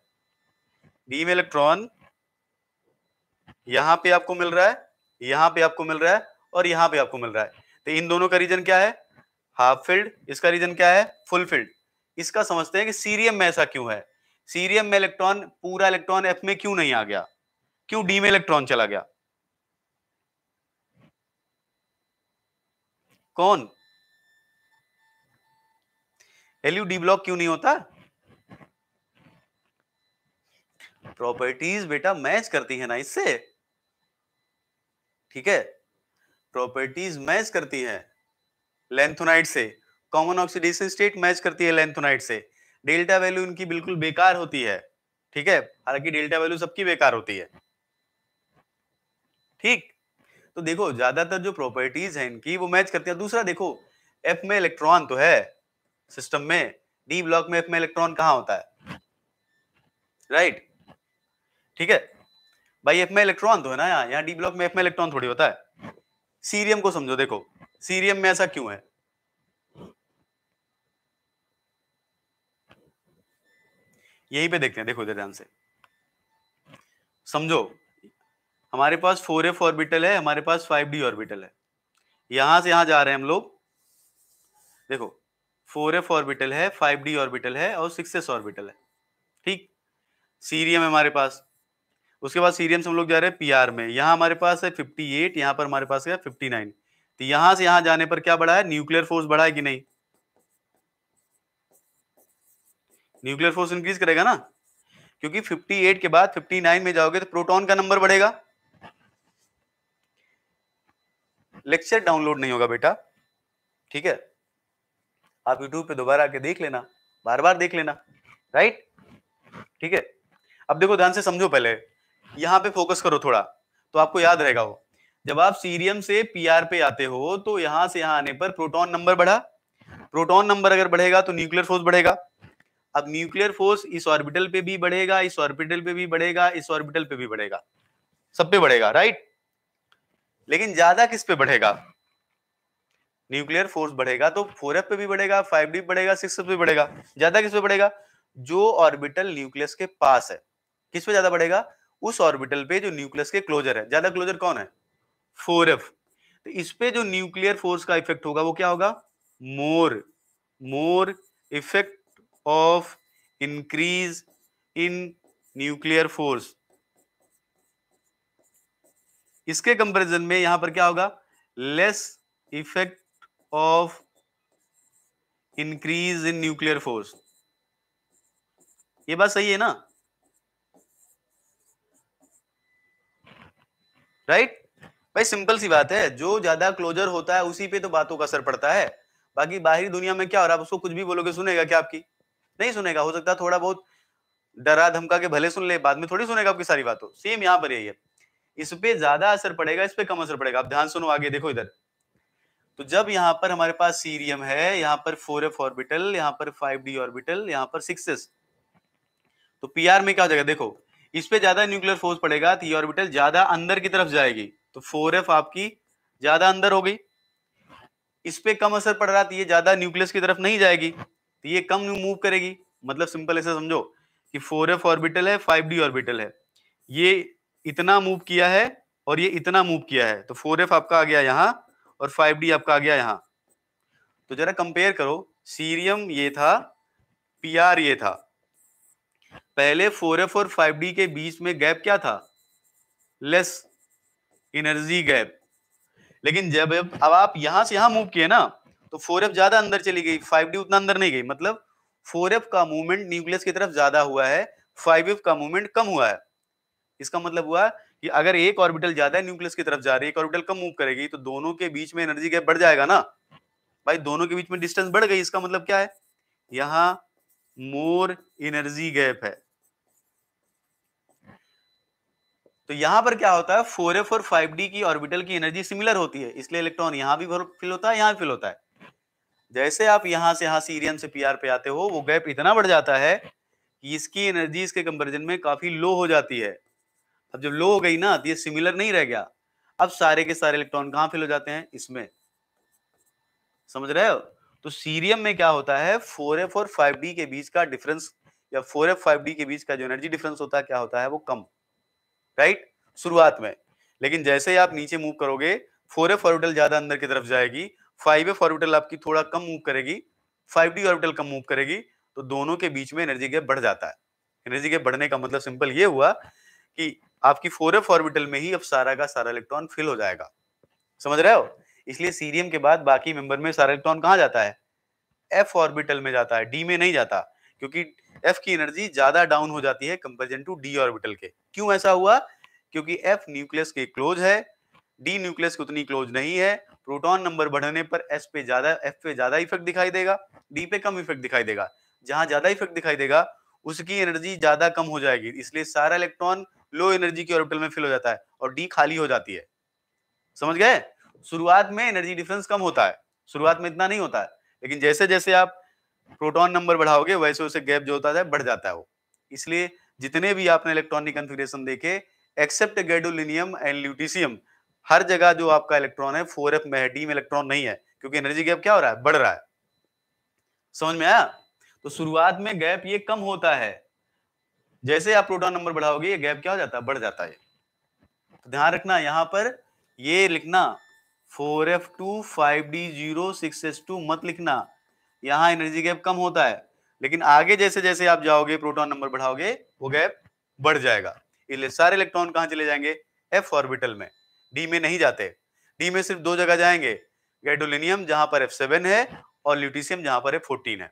डी में इलेक्ट्रॉन यहां पे आपको मिल रहा है यहां पे आपको मिल रहा है और यहां पे आपको मिल रहा है तो इन दोनों का रीजन क्या है हाफ फील्ड इसका रीजन क्या है फुल फील्ड इसका समझते हैं कि सीरियम में ऐसा क्यों है सीरियम में इलेक्ट्रॉन पूरा इलेक्ट्रॉन एफ में क्यों नहीं आ गया क्यों डी में इलेक्ट्रॉन चला गया कौन एलयू डी ब्लॉक क्यों नहीं होता प्रॉपर्टीज बेटा मैच करती है ना इससे ठीक है प्रॉपर्टीज मैच करती है लेंथोनाइट से कॉमन ऑक्सीडेशन स्टेट मैच करती है लेंथोनाइट से डेल्टा वैल्यू इनकी बिल्कुल बेकार होती है ठीक है हालांकि डेल्टा वैल्यू सबकी बेकार होती है ठीक तो देखो ज्यादातर जो प्रॉपर्टीज है इनकी वो मैच करती है दूसरा देखो एफ में इलेक्ट्रॉन तो है सिस्टम में डी ब्लॉक में एफ में इलेक्ट्रॉन कहाँ होता है राइट ठीक है भाई एफ में इलेक्ट्रॉन तो है ना यहाँ यहाँ डी ब्लॉक में एफ में इलेक्ट्रॉन थोड़ी होता है सीरियम को समझो देखो सीरियम में ऐसा क्यों है यही पे देखते हैं देखो ध्यान से समझो हमारे पास फोर एफ ऑर्बिटल है हमारे पास फाइव डी ऑर्बिटल है यहां से यहां जा रहे हैं हम लोग देखो फोर एफ ऑर्बिटल है फाइव डी ऑर्बिटल है और सिक्स एस ऑर्बिटल है ठीक सीरियम है हमारे पास उसके बाद सीरियम से हम लोग जा रहे हैं पी आर में यहाँ हमारे पास है फिफ्टी एट यहां पर हमारे पास है फिफ्टी नाइन तो यहां से यहां जाने पर क्या बढ़ा है न्यूक्लियर फोर्स बढ़ा है कि नहीं न्यूक्लियर फोर्स इंक्रीज करेगा ना क्योंकि 58 के बाद 59 में जाओगे तो प्रोटॉन का नंबर बढ़ेगा लेक्चर डाउनलोड नहीं होगा बेटा ठीक है आप यूट्यूब पे दोबारा आके देख लेना बार बार देख लेना राइट ठीक है अब देखो ध्यान से समझो पहले यहां पे फोकस करो थोड़ा तो आपको याद रहेगा वो जब आप सीरियम से पीआर पे आते हो तो यहां से यहां आने पर प्रोटोन नंबर बढ़ा प्रोटोन नंबर अगर बढ़ेगा तो न्यूक्लियर फोर्स बढ़ेगा अब न्यूक्लियर फोर्स इस ऑर्बिटल पे भी बढ़ेगा इस ऑर्बिटल पे भी बढ़ेगा इस ऑर्बिटल पे भी बढ़ेगा सब पे बढ़ेगा राइट लेकिन ज्यादा किस पे बढ़ेगा न्यूक्लियर फोर्स बढ़ेगा तो फोर पे भी बढ़ेगा फाइव डी बढ़ेगा सिक्स पे बढ़ेगा ज्यादा किस पे बढ़ेगा जो ऑर्बिटल न्यूक्लियस के पास है किस पे ज्यादा बढ़ेगा उस ऑर्बिटल पे जो न्यूक्लियस के क्लोजर है ज्यादा क्लोजर कौन है फोर एफ तो इस पे जो न्यूक्लियर फोर्स का इफेक्ट होगा वो क्या होगा more more effect of increase in nuclear force इसके कंपैरिजन में यहां पर क्या होगा less effect of increase in nuclear force ये बात सही है ना राइट right? भाई सिंपल सी बात है जो ज्यादा क्लोजर होता है उसी पे तो बातों का असर पड़ता है बाकी बाहरी दुनिया में क्या हो रहा है उसको कुछ भी बोलोगे सुनेगा क्या आपकी नहीं सुनेगा हो सकता थोड़ा बहुत डरा धमका के भले सुन ले बाद में थोड़ी सुनेगा आपकी सारी बात हो सेम यहां पर यही है इस पे ज्यादा असर पड़ेगा इस पे कम असर पड़ेगा आप ध्यान सुनो आगे देखो इधर तो जब यहाँ पर हमारे पास सीरियम है यहाँ पर फोर एफ ऑर्बिटल यहाँ पर फाइव डी ऑर्बिटल यहाँ पर सिक्स एस तो पी में क्या हो जाएगा देखो इस पे ज्यादा न्यूक्लियर फोर्स पड़ेगा तो ये ऑर्बिटल ज्यादा अंदर की तरफ जाएगी तो फोर एफ आपकी ज्यादा अंदर हो गई इस पे कम असर पड़ रहा था तो ये ज्यादा न्यूक्लियस की तरफ नहीं जाएगी तो ये कम मूव करेगी मतलब सिंपल ऐसे समझो कि फोर एफ ऑर्बिटल है फाइव डी ऑर्बिटल है ये इतना मूव किया है और ये इतना मूव किया है तो फोर एफ आपका आ गया यहाँ और फाइव डी आपका आ गया यहाँ तो जरा कंपेयर करो सीरियम ये था पी आर ये था पहले फोर एफ और फाइव डी के बीच में गैप क्या था लेस एनर्जी गैप लेकिन जब अब आप यहां से यहां मूव किए ना तो फोर एफ ज्यादा अंदर चली गई फाइव डी उतना अंदर नहीं गई मतलब फोर एफ का मूवमेंट न्यूक्लियस की तरफ ज्यादा हुआ है फाइव एफ का मूवमेंट कम हुआ है इसका मतलब हुआ कि अगर एक ऑर्बिटल ज्यादा न्यूक्लियस की तरफ जा रही है एक ऑर्बिटल कम मूव करेगी तो दोनों के बीच में एनर्जी गैप बढ़ जाएगा ना भाई दोनों के बीच में डिस्टेंस बढ़ गई इसका मतलब क्या है यहां मोर एनर्जी गैप है तो यहां पर क्या होता है फोर एफ और फाइव डी की ऑर्बिटल की एनर्जी सिमिलर होती है इसलिए इलेक्ट्रॉन यहां भी फिल होता है यहां फिल होता है जैसे आप यहां से यहां सीरियम से पीआर पे आते हो वो गैप इतना बढ़ जाता है कि इसकी एनर्जी इसके कंपेरिजन में काफी लो हो जाती है अब जब लो हो गई ना तो ये सिमिलर नहीं रह गया अब सारे के सारे इलेक्ट्रॉन कहाँ फिल हो जाते हैं इसमें समझ रहे हो तो सीरियम में क्या होता है फोर एफ और फाइव डी के बीच का डिफरेंस या फोर एफ फाइव डी के बीच का जो एनर्जी डिफरेंस होता है क्या होता है वो कम राइट शुरुआत में लेकिन जैसे ही आप नीचे मूव करोगे फोर एफ ऑर्बिटल ज्यादा अंदर की तरफ जाएगी फाइव एफ ऑर्बिटल आपकी थोड़ा कम मूव करेगी फाइव डी ऑर्बिटल कम मूव करेगी तो दोनों के बीच में एनर्जी गैप बढ़ जाता है एनर्जी गैप बढ़ने का मतलब सिंपल ये हुआ कि आपकी फोर एफ ऑर्बिटल में ही अब सारा का सारा इलेक्ट्रॉन फिल हो जाएगा समझ रहे हो इसलिए सीरियम के बाद बाकी मेंबर में सारा इलेक्ट्रॉन कहाँ जाता है एफ ऑर्बिटल में जाता है डी में नहीं जाता क्योंकि एफ की एनर्जी ज्यादा डाउन हो जाती है कंपेरिजन टू डी ऑर्बिटल के क्यों ऐसा हुआ क्योंकि एफ न्यूक्लियस के क्लोज है डी न्यूक्लियस की उतनी क्लोज नहीं है प्रोटॉन नंबर बढ़ने पर एस पे ज्यादा एफ पे ज्यादा इफेक्ट दिखाई देगा डी पे कम इफेक्ट दिखाई देगा जहां ज्यादा इफेक्ट दिखाई देगा उसकी एनर्जी ज्यादा कम हो जाएगी इसलिए सारा इलेक्ट्रॉन लो एनर्जी के ऑर्बिटल में फिल हो जाता है और डी खाली हो जाती है समझ गए शुरुआत में एनर्जी डिफरेंस कम होता है शुरुआत में इतना नहीं होता है लेकिन जैसे जैसे आप प्रोटॉन नंबर बढ़ाओगे वैसे वैसे गैप जो होता है बढ़ जाता है वो इसलिए जितने भी आपने इलेक्ट्रॉनिक कन्फिग्रेशन देखे एक्सेप्ट गेडोलिनियम एंड ल्यूटिसियम हर जगह जो आपका इलेक्ट्रॉन है फोर एफ में है डी में इलेक्ट्रॉन नहीं है क्योंकि एनर्जी गैप क्या हो रहा है बढ़ रहा है समझ में आया तो शुरुआत में गैप ये कम होता है जैसे आप प्रोटॉन नंबर बढ़ाओगे ये गैप क्या हो जाता है बढ़ जाता है तो ध्यान रखना यहाँ पर ये लिखना four F two five D zero six S two मत लिखना यहां एनर्जी गैप कम होता है लेकिन आगे जैसे जैसे आप जाओगे प्रोटॉन नंबर बढ़ाओगे वो गैप बढ़ जाएगा इसलिए सारे इलेक्ट्रॉन कहां चले जाएंगे एफ ऑर्बिटल में डी में नहीं जाते डी में सिर्फ दो जगह जाएंगे गैडोलिनियम जहां पर एफ सेवन है और ल्यूटिसियम जहां पर एफ फोर्टीन है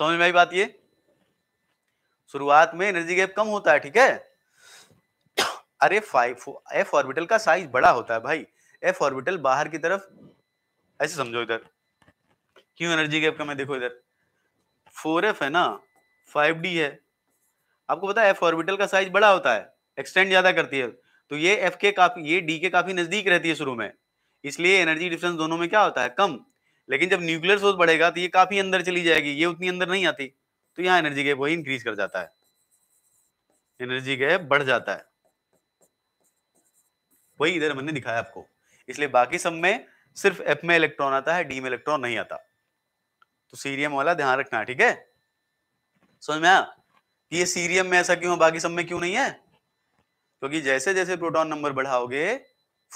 समझ में आई बात ये शुरुआत में एनर्जी गैप कम होता है ठीक है अरे फाइव एफ ऑर्बिटल का साइज बड़ा होता है भाई एफ ऑर्बिटल बाहर की तरफ ऐसे समझो इधर क्यों एनर्जी गैप कम है देखो इधर फोर एफ है ना फाइव डी है आपको पता है एफ ऑर्बिटल का साइज बड़ा होता है एक्सटेंड ज्यादा करती है तो ये एफ के काफी ये डी के काफी नजदीक रहती है शुरू में इसलिए एनर्जी डिफरेंस दोनों में क्या होता है कम लेकिन जब न्यूक्लियर सोर्स बढ़ेगा तो ये काफी अंदर चली जाएगी ये उतनी अंदर नहीं आती तो यहाँ एनर्जी गैप वही इंक्रीज कर जाता है एनर्जी गैप बढ़ जाता है वही इधर मैंने दिखाया आपको इसलिए बाकी सब में सिर्फ एफ में इलेक्ट्रॉन आता है डी में इलेक्ट्रॉन नहीं आता तो सीरियम वाला ध्यान रखना ठीक है समझ में आया ये सीरियम में ऐसा क्यों बाकी सब में क्यों नहीं है क्योंकि जैसे जैसे प्रोटॉन नंबर बढ़ाओगे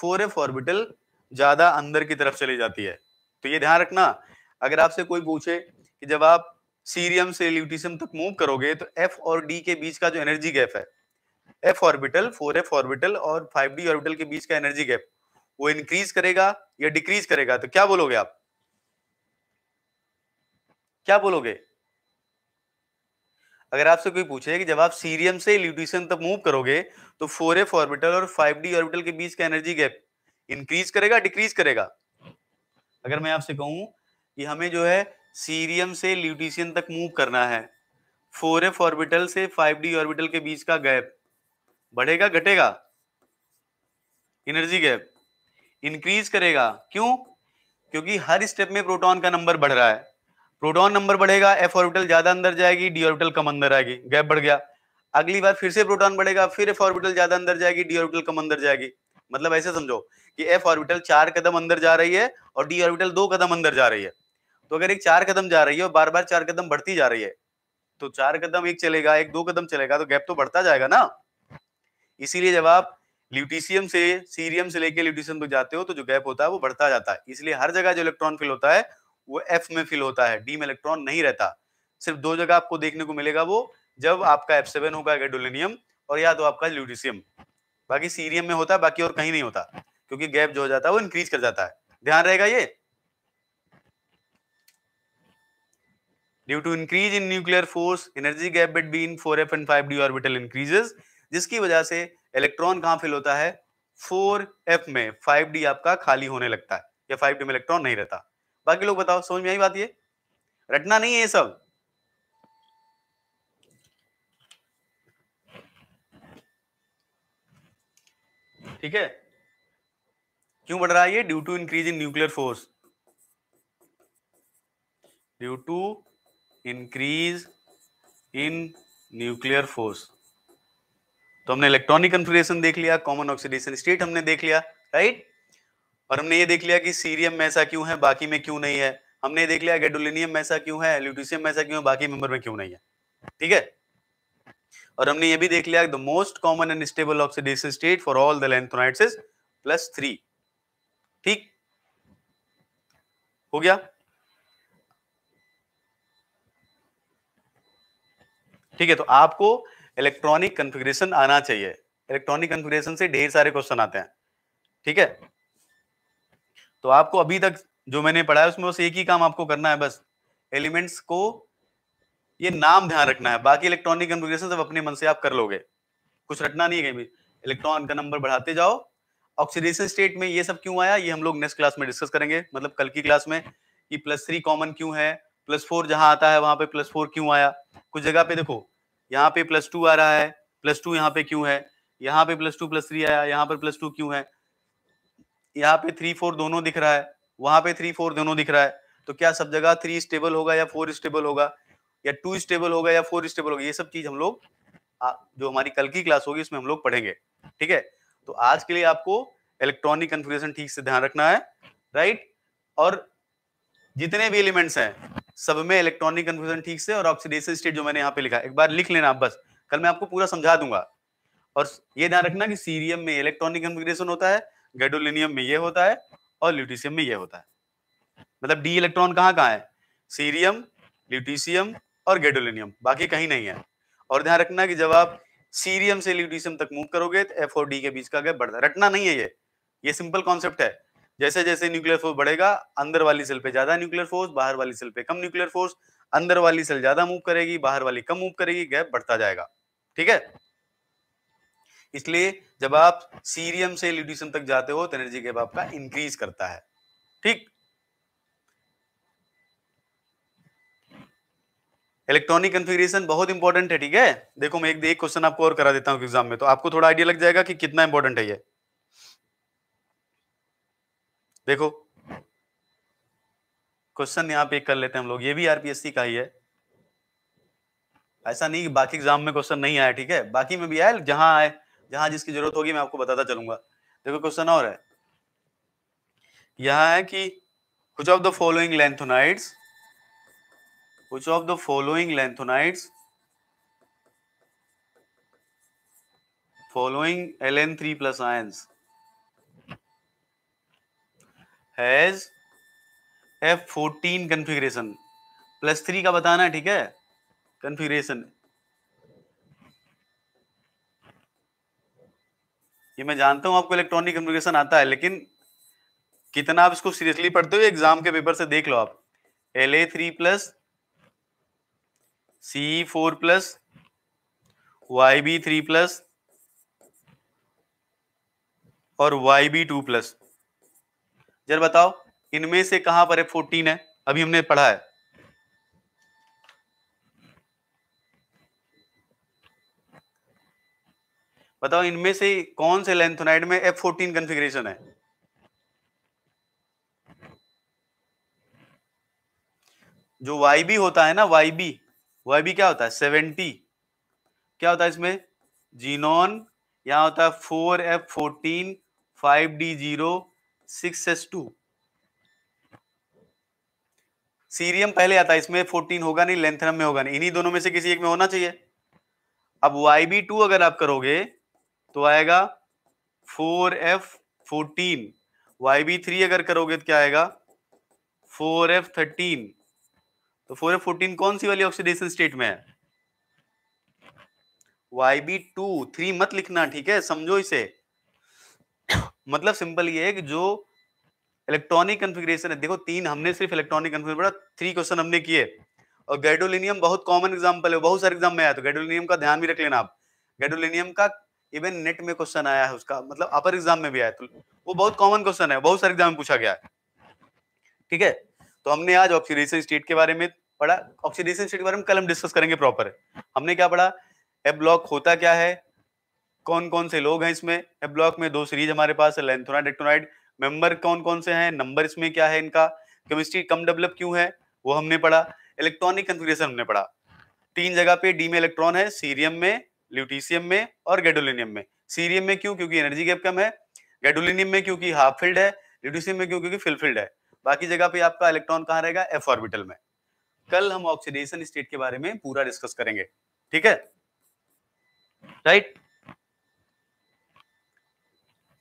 फोर एफ ऑर्बिटल ज्यादा अंदर की तरफ चली जाती है तो ये ध्यान रखना अगर आपसे कोई पूछे कि जब आप सीरियम से ल्यूटिशियम तक मूव करोगे तो एफ और डी के बीच का जो एनर्जी गैप है F orbital four F orbital और फाइव डी ऑर्बिटल के बीच का एनर्जी गैप वो इंक्रीज करेगा या डिक्रीज करेगा तो क्या बोलोगे आप क्या बोलोगे अगर आपसे कोई पूछे कि जब आप सीरियम से ल्यूटिशियम तक मूव करोगे तो फोर एफ ऑर्बिटल और फाइव डी ऑर्बिटल के बीच का एनर्जी गैप इंक्रीज करेगा डिक्रीज करेगा अगर मैं आपसे कहूं कि हमें जो है सीरियम से ल्यूटिशियम तक मूव करना है फोर एफ ऑर्बिटल से फाइव डी ऑर्बिटल के बीच का गैप बढ़ेगा घटेगा एनर्जी गैप इंक्रीज करेगा क्यों क्योंकि हर स्टेप में प्रोटॉन का नंबर बढ़ रहा है प्रोटॉन नंबर बढ़ेगा एफ ऑर्बिटल ज्यादा अंदर जाएगी डी ऑर्बिटल कम अंदर आएगी गैप बढ़ गया अगली बार फिर से प्रोटॉन बढ़ेगा फिर एफ ऑर्बिटल ज्यादा अंदर जाएगी डी ऑर्बिटल कम अंदर जाएगी मतलब ऐसे समझो कि एफ ऑर्बिटल चार कदम अंदर जा रही है और डी ऑर्बिटल दो कदम अंदर जा रही है तो अगर एक चार कदम जा रही है और बार बार चार कदम बढ़ती जा रही है तो चार कदम एक चलेगा एक दो कदम चलेगा तो गैप तो बढ़ता जाएगा ना इसीलिए जब आप ल्यूटिसियम से सीरियम से लेके ल्यूटिसियम तक तो जाते हो तो जो गैप होता है वो बढ़ता जाता है इसलिए हर जगह जो इलेक्ट्रॉन फिल होता है वो एफ में फिल होता है डी में इलेक्ट्रॉन नहीं रहता सिर्फ दो जगह आपको देखने को मिलेगा वो जब आपका एफ सेवन होगा गैडोलिनियम और या तो आपका ल्यूडिसियम बाकी सीरियम में होता है बाकी और कहीं नहीं होता क्योंकि गैप जो हो जाता है वो इंक्रीज कर जाता है ध्यान रहेगा ये due to increase in nuclear force energy gap between four F and five D orbital increases जिसकी वजह से इलेक्ट्रॉन कहाँ फिल होता है फोर एफ में फाइव डी आपका खाली होने लगता है या फाइव डी में इलेक्ट्रॉन नहीं रहता बाकी लोग बताओ समझ में आई बात ये रटना नहीं है ये सब ठीक है क्यों बढ़ रहा है ये due to increase in nuclear force due to increase in nuclear force तो हमने इलेक्ट्रॉनिक कन्फिग्रेशन देख लिया कॉमन ऑक्सीडेशन स्टेट हमने देख लिया राइट और हमने ये देख लिया कि सीरियम में ऐसा क्यों है बाकी में क्यों नहीं है हमने ये देख लिया गेडोलिनियम में ऐसा क्यों है एल्यूटिशियम में ऐसा क्यों है बाकी मेंबर में क्यों नहीं है ठीक है और हमने ये भी देख लिया the most common and stable oxidation state for all the lanthanides is plus three ठीक हो गया ठीक है तो आपको इलेक्ट्रॉनिक कॉन्फ़िगरेशन आना चाहिए इलेक्ट्रॉनिक कॉन्फ़िगरेशन से ढेर सारे क्वेश्चन आते हैं ठीक है तो आपको अभी तक जो मैंने पढ़ा है उसमें बस एक ही काम आपको करना है बस एलिमेंट्स को ये नाम ध्यान रखना है बाकी इलेक्ट्रॉनिक कन्फिग्रेशन सब अपने मन से आप कर लोगे कुछ रटना नहीं है कहीं भी इलेक्ट्रॉन का नंबर बढ़ाते जाओ ऑक्सीडेशन स्टेट में ये सब क्यों आया ये हम लोग नेक्स्ट क्लास में डिस्कस करेंगे मतलब कल की क्लास में कि प्लस थ्री कॉमन क्यों है प्लस फोर जहाँ आता है वहां पे प्लस फोर क्यों आया कुछ जगह पे देखो यहाँ पे प्लस टू आ रहा है प्लस टू यहाँ पे क्यों है यहाँ पे प्लस टू प्लस थ्री आया यहाँ पर प्लस टू क्यों है यहाँ पे थ्री फोर दोनों दिख रहा है वहां पे थ्री फोर दोनों दिख रहा है तो क्या सब जगह थ्री स्टेबल होगा या फोर स्टेबल होगा या टू स्टेबल होगा या फोर स्टेबल होगा ये सब चीज हम लोग जो हमारी कल की क्लास होगी उसमें हम लोग पढ़ेंगे ठीक है तो आज के लिए आपको इलेक्ट्रॉनिक कन्फिग्रेशन ठीक से ध्यान रखना है राइट और जितने भी एलिमेंट्स हैं सब में इलेक्ट्रॉनिक कन्फ्यूजन ठीक से और ऑक्सीडेशन स्टेट जो मैंने यहाँ पे लिखा एक बार लिख लेना आप बस कल मैं आपको पूरा समझा दूंगा और ये ध्यान रखना कि सीरियम में इलेक्ट्रॉनिक कन्फ्यूग्रेशन होता है गैडोलिनियम में ये होता है और ल्यूटिशियम में ये होता है मतलब डी इलेक्ट्रॉन कहाँ कहाँ है सीरियम ल्यूटिशियम और गैडोलिनियम बाकी कहीं नहीं है और ध्यान रखना कि जब आप सीरियम से ल्यूटिशियम तक मूव करोगे तो एफ और डी के बीच का गैप बढ़ता है रटना नहीं है ये ये सिंपल कॉन्सेप्ट है जैसे जैसे न्यूक्लियर फोर्स बढ़ेगा अंदर वाली सेल पे ज्यादा न्यूक्लियर फोर्स बाहर वाली सेल पे कम न्यूक्लियर फोर्स अंदर वाली सेल ज्यादा मूव करेगी बाहर वाली कम मूव करेगी गैप बढ़ता जाएगा ठीक है इसलिए जब आप सीरियम से ल्यूडिशियम तक जाते हो तो एनर्जी गैप आपका इंक्रीज करता है ठीक इलेक्ट्रॉनिक कन्फिग्रेशन बहुत इंपॉर्टेंट है ठीक है देखो मैं एक एक क्वेश्चन आपको और करा देता हूं एग्जाम में तो आपको थोड़ा आइडिया लग जाएगा कि कितना इंपॉर्टेंट है ये देखो क्वेश्चन यहां पे कर लेते हैं हम लोग ये भी आरपीएससी का ही है ऐसा नहीं कि बाकी एग्जाम में क्वेश्चन नहीं आया ठीक है बाकी में भी आया जहां आए जहां जिसकी जरूरत होगी मैं आपको बताता चलूंगा देखो क्वेश्चन और है यहां है कि कुछ ऑफ द फॉलोइंग लेंथोनाइड्स कुछ of the following lanthanides following L N three plus ions has F fourteen configuration plus three का बताना है ठीक है कंफिग्रेशन ये मैं जानता हूँ आपको इलेक्ट्रॉनिक कम्युनिकेशन आता है लेकिन कितना आप इसको सीरियसली पढ़ते हो एग्जाम के पेपर से देख लो आप L A three plus C four plus Y B three plus और वाई बी टू प्लस जर बताओ इनमें से कहां पर है फोर्टीन है अभी हमने पढ़ा है बताओ इनमें से कौन से लेंथोनाइड में एफ फोर्टीन कन्फिग्रेशन है जो वाई बी होता है ना वाई बी वाई बी क्या होता है सेवेंटी क्या होता है इसमें जीनोन यहां होता है four F fourteen five D zero six S two cerium पहले आता है इसमें फोर्टीन होगा नहीं लेंथनम में होगा नहीं इन्हीं दोनों में से किसी एक में होना चाहिए अब वाई बी टू अगर आप करोगे तो आएगा four F fourteen Y B three अगर करोगे तो क्या आएगा फोर एफ थर्टीन तो फोर एफ फोर्टीन कौन सी वाली ऑक्सीडेशन स्टेट में है वाई बी टू थ्री मत लिखना ठीक है समझो इसे मतलब सिंपल ये है कि जो इलेक्ट्रॉनिक कंफिग्रेशन है देखो तीन हमने सिर्फ इलेक्ट्रॉनिक कंफिग्रेशन पढ़ा थ्री क्वेश्चन हमने किए और गैडोलिनियम बहुत कॉमन एग्जाम्पल है बहुत सारे एग्जाम में आया तो गैडोलिनियम का ध्यान भी रख लेना आप गैडोलिनियम का इवन नेट में क्वेश्चन आया है उसका मतलब अपर एग्जाम में भी आया तो वो बहुत कॉमन क्वेश्चन है बहुत सारे एग्जाम में पूछा गया है ठीक है तो हमने आज ऑक्सीडेशन स्टेट के बारे में पढ़ा ऑक्सीडेशन स्टेट के बारे में कल हम डिस्कस करेंगे प्रॉपर हमने क्या पढ़ा एब ब्लॉक होता क्या है कौन कौन से लोग हैं इसमें एब ब्लॉक में दो सीरीज हमारे पास है लेंथोनाइड एक्टोनाइड मेंबर कौन कौन से हैं नंबर इसमें क्या है इनका केमिस्ट्री कम डेवलप क्यों है वो हमने पढ़ा इलेक्ट्रॉनिक कन्फिग्रेशन हमने पढ़ा तीन जगह पे डी में इलेक्ट्रॉन है सीरियम में ल्यूटीसियम में और गेडोलिनियम में सीरियम में क्यों क्योंकि एनर्जी गैप कम है गेडोलिनियम में क्योंकि हाफ फिल्ड है ल्यूटीसियम में क्यों क्योंकि फिल फील्ड है बाकी जगह पे आपका इलेक्ट्रॉन कहाँ रहेगा एफ ऑर्बिटल में कल हम ऑक्सीडेशन स्टेट के बारे में पूरा डिस्कस करेंगे ठीक है राइट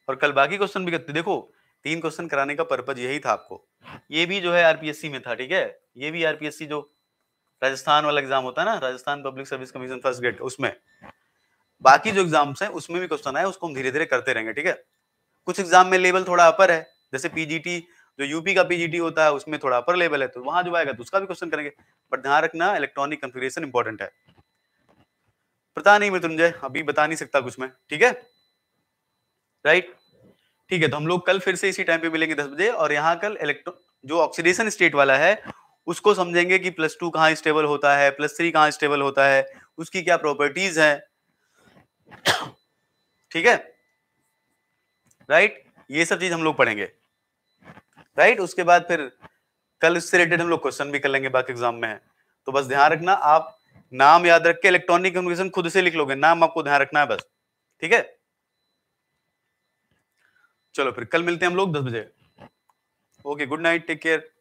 और कल बाकी क्वेश्चन भी करते देखो तीन क्वेश्चन कराने का पर्पज यही था आपको ये भी जो है आरपीएससी में था ठीक है ये भी आरपीएससी जो राजस्थान वाला एग्जाम होता है ना Rajasthan public service commission first grade उसमें बाकी जो एग्जाम्स हैं उसमें भी क्वेश्चन आए उसको हम धीरे धीरे करते रहेंगे ठीक है कुछ एग्जाम में लेवल थोड़ा अपर है जैसे पीजीटी जो यूपी का पीजीटी होता है उसमें थोड़ा अपर लेवल है तो वहां जो आएगा तो उसका भी क्वेश्चन करेंगे बट ध्यान रखना इलेक्ट्रॉनिक कंफिग्रेशन इंपॉर्टेंट है पता नहीं मैं मृत्युंजय अभी बता नहीं सकता कुछ मैं ठीक है राइट ठीक है तो हम लोग कल फिर से इसी टाइम पे मिलेंगे दस बजे और यहाँ कल इलेक्ट्रो जो ऑक्सीडेशन स्टेट वाला है उसको समझेंगे कि प्लस टू कहाँ स्टेबल होता है प्लस थ्री कहाँ स्टेबल होता है उसकी क्या प्रॉपर्टीज है ठीक है राइट ये सब चीज हम लोग पढ़ेंगे राइट उसके बाद फिर कल इससे रिलेटेड हम लोग क्वेश्चन भी कर लेंगे बाकी एग्जाम में तो बस ध्यान रखना आप नाम याद रख के इलेक्ट्रॉनिक कम्युनिकेशन खुद से लिख लोगे नाम आपको ध्यान रखना है बस ठीक है चलो फिर कल मिलते हैं हम लोग दस बजे okay good night take care